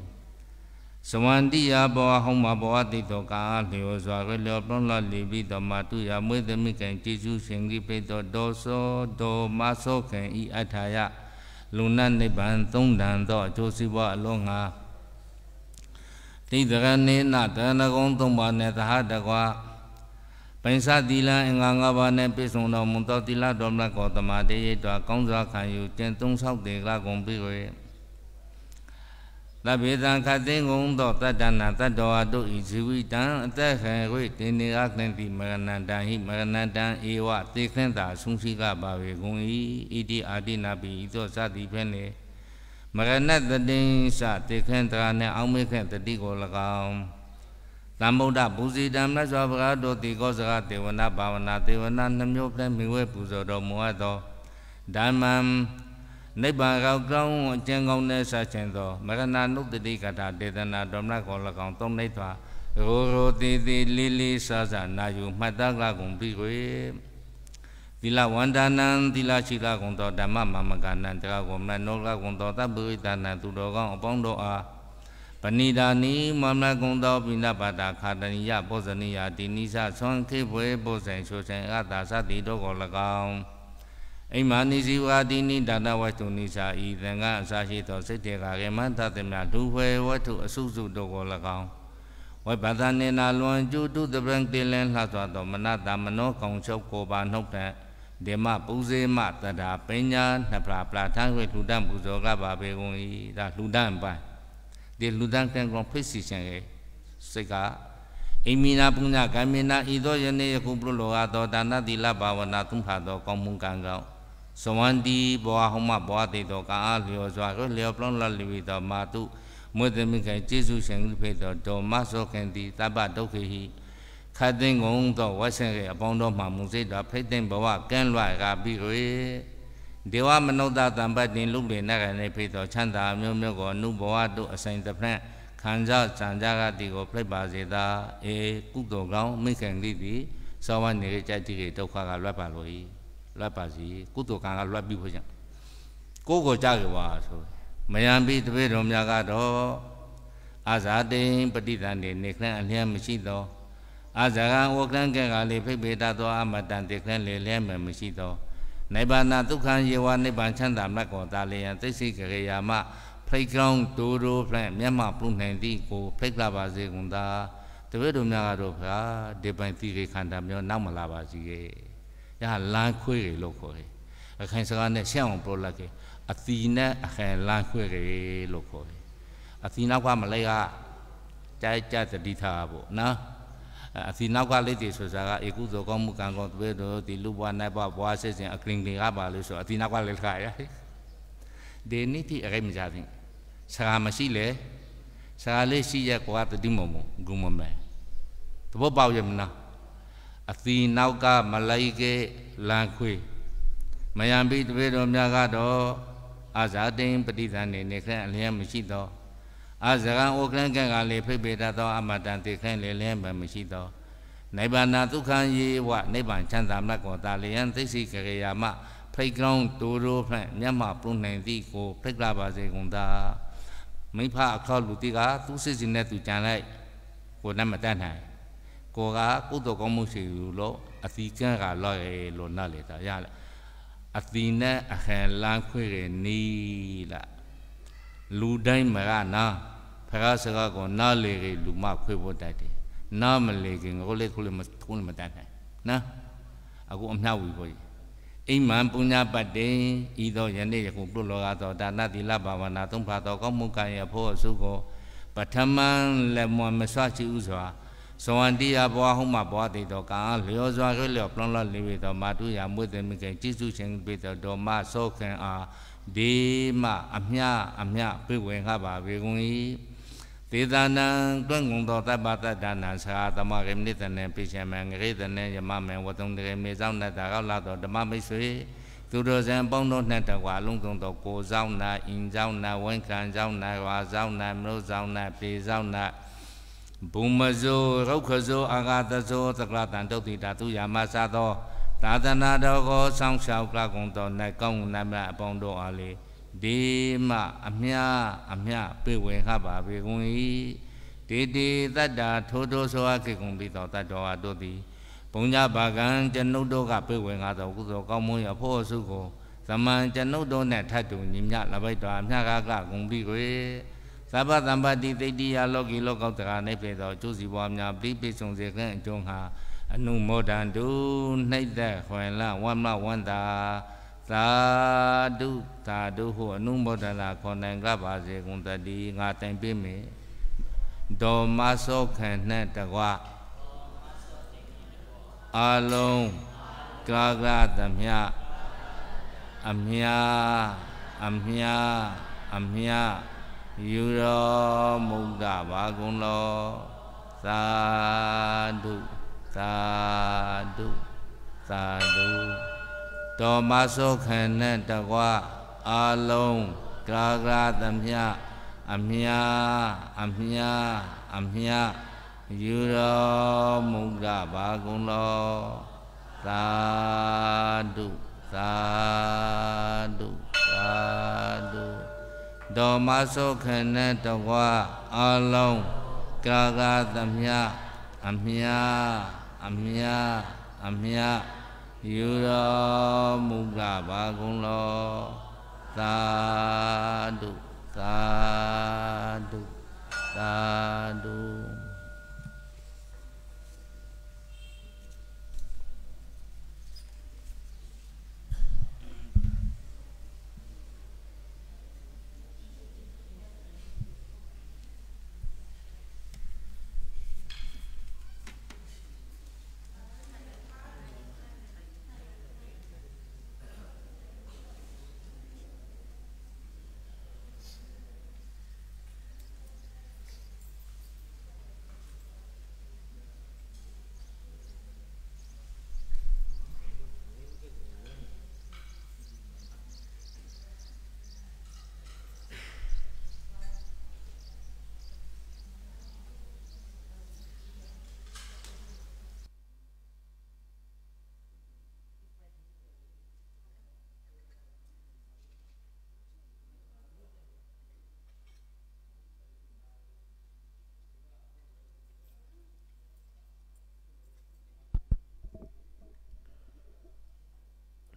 ဇဝန္တိယဘောဟောင်းမဘောတိတောကာလျောစွာကလျောပလွန်လလီပြီးတော်မှာသူရမွေးသမီးကံကျေစုရှင်ကြီးပိတော်ဒေါ်စောဒေါ်မဆောကံဤအထာယလုံနနိဗ္ဗာန်သုံးတန်သောအကျိုးစီးပွားအလုံးငါးတိဒရနေနတဏဂုံသုံးပါးနဲ့သဟတကွာပိဿသီလအင်္ဂါ၅ပါးနဲ့ပြည့်စုံတော်မူသောသီလတော်မြတ်ကိုတမတေရတော်ကောင်းစွာခံယူကျင့်သုံးဆောက်တေကလကုန်ပြီ၍သဗ္ဗေသံခတ်သိငုံသောတတ္တနာတတ္တဝါတို့ဤဇီဝိတံအသက်ခံ၍တင်နေအခင်တိမရဏတံဟိမရဏတံဧဝသေခင်းတာဆုံးရှိကပါပေကုန်၏ဣတိအာတိနာပိဤသောသတိဖြင့်လည်းမရဏတတိစတေခန္တရာနဲ့အောင်မေခန့်တတိကို၎င်းသမ္ဗုဒ္ဓပူဇိတံမြတ်စွာဘုရားတို့တေကောစကားတေဝနာဘာဝနာတေဝနာနှမျိုးပြည့်မိဝဲပူဇော်တော်မူအပ်သောဓမ္မံနိဗ္ဗာန်ကောက်ကောင်းအကျဉ်းကောင်းနဲ့ဆက်ချင်သောမရဏနုတတိကထာဒေသနာဓမ္မကော၎င်းသုံးနိဗ္ဗာန်ရိုရိုတီတီလီလီဆာဆာနာယူမှတ်သားကုန်ပြီခွေသီလဝန္ဒနံသီလရှိလကုံသောဓမ္မမမကနံတရားကုံနနောလကုံသောသဗ္ဗေတနာသူတော်ကောင်းအပေါင်းတို့အားပဏိဒာနိမမလကုံသောပိဏပါတာခာတဏိယပောဇနိယဒီနိသသွန်ခေဘွေပုဇင်ချိုဆိုင်အတာသတိတို့ကို၎င်းအိမာနိစီဝါဒီနိဒါနဝတ္ထုနိစာဤသင်္ကအစာရှိသောစိတ်တေကာကေမန္တသမြဒုဝေဝတ္ထုအစုစုတို့ကို၎င်းဝိပဿနာလွန်ကျူတုတပံတေလင်းလှစွာသောမနတမနောကောင်ချုပ်ကိုပါနှုတ်တဲ့ဓမ္မပူဇေမတတာပညာနှစ်ပါးပလာထံဝေလူဒံပူဇောကပါပေကုန်ဤဒါလူဒံပိုင်းဒီလူဒံကံကောင်ဖိစီချင်ရဲ့စိတ်ကအိမိနာပုညကံမေနာဤသောယနေ့ယခုပြုလောဟာသောဒါနသီလဘာဝနာသုံးပါသောကောင်းမှုကံကောင်းသဝန္တီဘောဟောမဘောတေတောကာလျောစွာကိုလျောပလွန်လလီဝီတော်မာတုမွေသမိခိုင်ကျေးဇူးရှင်ဖြစ်တော်ဒေါ်မဆောခင်တိတပ္ပဒုက္ခိဟိခတ်သိငုံသောဝဆင်ကအပေါင်းတော်မှမူစိတ်တော်ဖိတ်သိဘဝကန်းလွှဲကပြီး၍ဒေဝမနုဿတံပတ်တင်လူပင်၌ကနေဖိတ်တော်ချမ်းသာမျိုးမျိုးကိုနုဘဝတို့အဆိုင်သဖြင့်ခံစားကြံကြကတိကိုပြိပါစေသာအေကုသိုလ်ကောင်းမိခင်တိတိသောဝနေကြတိတိဒုက္ခကလွတ်ပါလို့ဤလွတ်ပါစီ ကုသိုလ်ကံကလွတ်ပြီးဖို့ကြောင့်ကိုယ်ကိုကြကြပါဆိုမယံပြီးတပည့်တော်များကတော့အာဇာတိန်ပဋိသန္ဓေနေခန့်အလျံမရှိသောအဇဂံဝကံကံကလေးဖိပေတသောအမတန်တိခန်းလေလဲမှမရှိသောနိဗ္ဗာန်ဒုက္ခယေဝနိဗ္ဗာန်ချမ်းသာမတ်ကောတာလျံသိစိကရေယာမဖိတ်ကောင်းတူတူဖြင့်မျက်မှောက်ပြုနိုင်သည့်ကိုဖိတ်လာပါစေကုန်သာတပည့်တို့များကတော့ခါဒီပိုင်တိရေခန္ဓာမျိုးနောက်မလာပါစေရဲ့။ရဟလန်းခွေရေလို့ခေါ်တယ်။အခိုင်စကားနဲ့ရှောင်းပြောလိုက်တယ်။အသီနဲ့အခိုင်လန်းခွေရေလို့ခေါ်တယ်။အသီနောက်ကမလဲကကြိုက်ကြသတိထားဖို့နော်။ဒီနောက်ကလေးတွေဆိုစားကဧကုသောကောင်းမှုကံကောင်းသွေးတို့ဒီလူဘွားနိုင်ဘဘွားစစ်စဉ်အကရင်တွေကပါလို့ဆိုအဒီနောက်ကလေးခါရဒေနိတိအရိမဇာသိစကားမရှိလေစကားလေးရှိရကွာတတိမမဂုမမဲသဘောပေါက်ရမလားအသီနောက်ကမလိုက်ကေလန်ခွေမယံပိတပေတော်များကတော့အာဇာတိန်ပฏิသန်နေနေခန့်အလျံမရှိတော့အာဇဂံဩကလံကံကလေဖိပေတသောအမတံတိခိုင်းလေလင်းမမရှိသောနိဗ္ဗာန်ဒုက္ခံယေဝနိဗ္ဗာန်ချမ်းသာမကောတာလျံသိစိကရေယာမဖိတ်ကောင်းတူရိုးဖြင့်မျက်မှောက်ပြုနိုင်သည့်ကိုဖိတ်လာပါစေကုန်သာမိဖအခေါလူတိကသူစစ်စင်နဲ့သူကြံလိုက်ကိုနဲ့မတတ်နိုင်ကိုကကုသိုလ်ကောင်းမှုရှိလို့အသီကံကလောက်ရလို့နားလေတာရလားအသီနဲ့အဟံလန်းခွေရနီးလားလူတိုင်းမရနာဖရာစကားကိုနားလေလေလူမခွေဖို့တတ်တယ်နားမလေခင်ကိုလေကိုလေမထုံးမတတ်နိုင်နာအခုအမျှဝီကိုအိမ်မံပုညပတ်တေဤသောယနေ့ယခုပြုလောကသောဒါနသီလဘာဝနာသုံးပါသောကောင်းမှုကာယဖို့အစုကိုပထမလက်မွန်မဆွချီဥစွာဇဝန္တိယဘွားဟုမှဘွားတည်တော်ကံလျောစွာခွေလျောပလွန်လောလေးဝေတော်မာတုယမွေသမခင်ကြည်စုရှင်ပေတော်မဆောခင်အားဘေးမှအမြအမြပြေဝင်ခပါဘေကုန်၏ဒေသနာတွင်ငုံတော်တပ္ပတ္တနာသာသမဂိမိတနေပိချံမံငရိတနေယမမံဝတုံတေမေဆောင်နတ္တာကောလာတော်ဓမ္မမိတ်ဆွေသူတော်စံပေါင်းတော်နှံ့တကွာအလုံးစုံတော်ကိုဆောင်နာအင်ဆောင်နာဝန်ခံဆောင်နာဝါဆောင်နာမလို့ဆောင်နာပေဆောင်နာဘုံမဇောရုခဇောအာဂတဇောသကရတံတုတ်တိတာသူယာမစသောသာသနာတော်ကိုစောင့်ရှောက်ပလကုံတော်၌ကောင်းနမအပေါင်းတို့အားလေဒီမအမြအမြပြေဝင်ဟပါပေကုန်၏ဒေတိတတ္တာထိုးထိုးဆိုအပ်ခေကုန်ပြီးတော်တတ်တော်အားတို့သည်ဘုံကြဘာကံကျွန်ုပ်တို့ကပြေဝင်ကားသောကုသိုလ်ကောင်းမွန်ရဖို့အစုကိုသမန်ကျွန်ုပ်တို့နဲ့ထပ်တူညီမြလပိုက်တော်အမြကားကဂုံပြီးကိုသဗ္ဗသမ္ပတိသိတ္တိယလောကီလောကောတ္တရာ၌ပြေသောကျိုးစီပွားများပြီးပြည့်စုံစေခြင်းအကျုံးဟာအနုမောဒံတုနှိုက်သက်ခွင်လဝမ်းမဝမ်းသာသာဓုသာဓုဟုအနုမောဒနာခေါ်နိုင်ကပါစေကုန်တတိငါတိုင်ပေးမေဒေါ်မဆောခံနဲ့တကွအလုံးကာကသမျှအမြာအမြာအမြာယူတော်မုဒ္ဒဘာကုန်လောသာဓုသာဓုသာဓုတော်မဆောခန္နဲ့တကွာအာလုံးကရာကရာသမျှအမြာအမြာအမြာယူတော်မုဒဘာကုံလောသာဓုသာဓုသာဓုတော်မဆောခန္နဲ့တကွာအာလုံးကရာကရာသမျှအမြာအမြအမြယူတော်မူကြပါကုန်လောသာဓုသာဓုသာဓု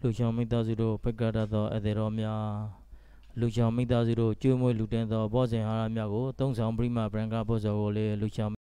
လူချောင်မိသားစုတို့ဖက်ကတတ်သောအသေးတော်များလူချောင်မိသားစုတို့ကျွေးမွေးလူတင်သောဘောဇင်ဟာရများကိုသုံးဆောင်ပရိမဗရန်ကဘောဇော်ကိုလည်းလူချောင်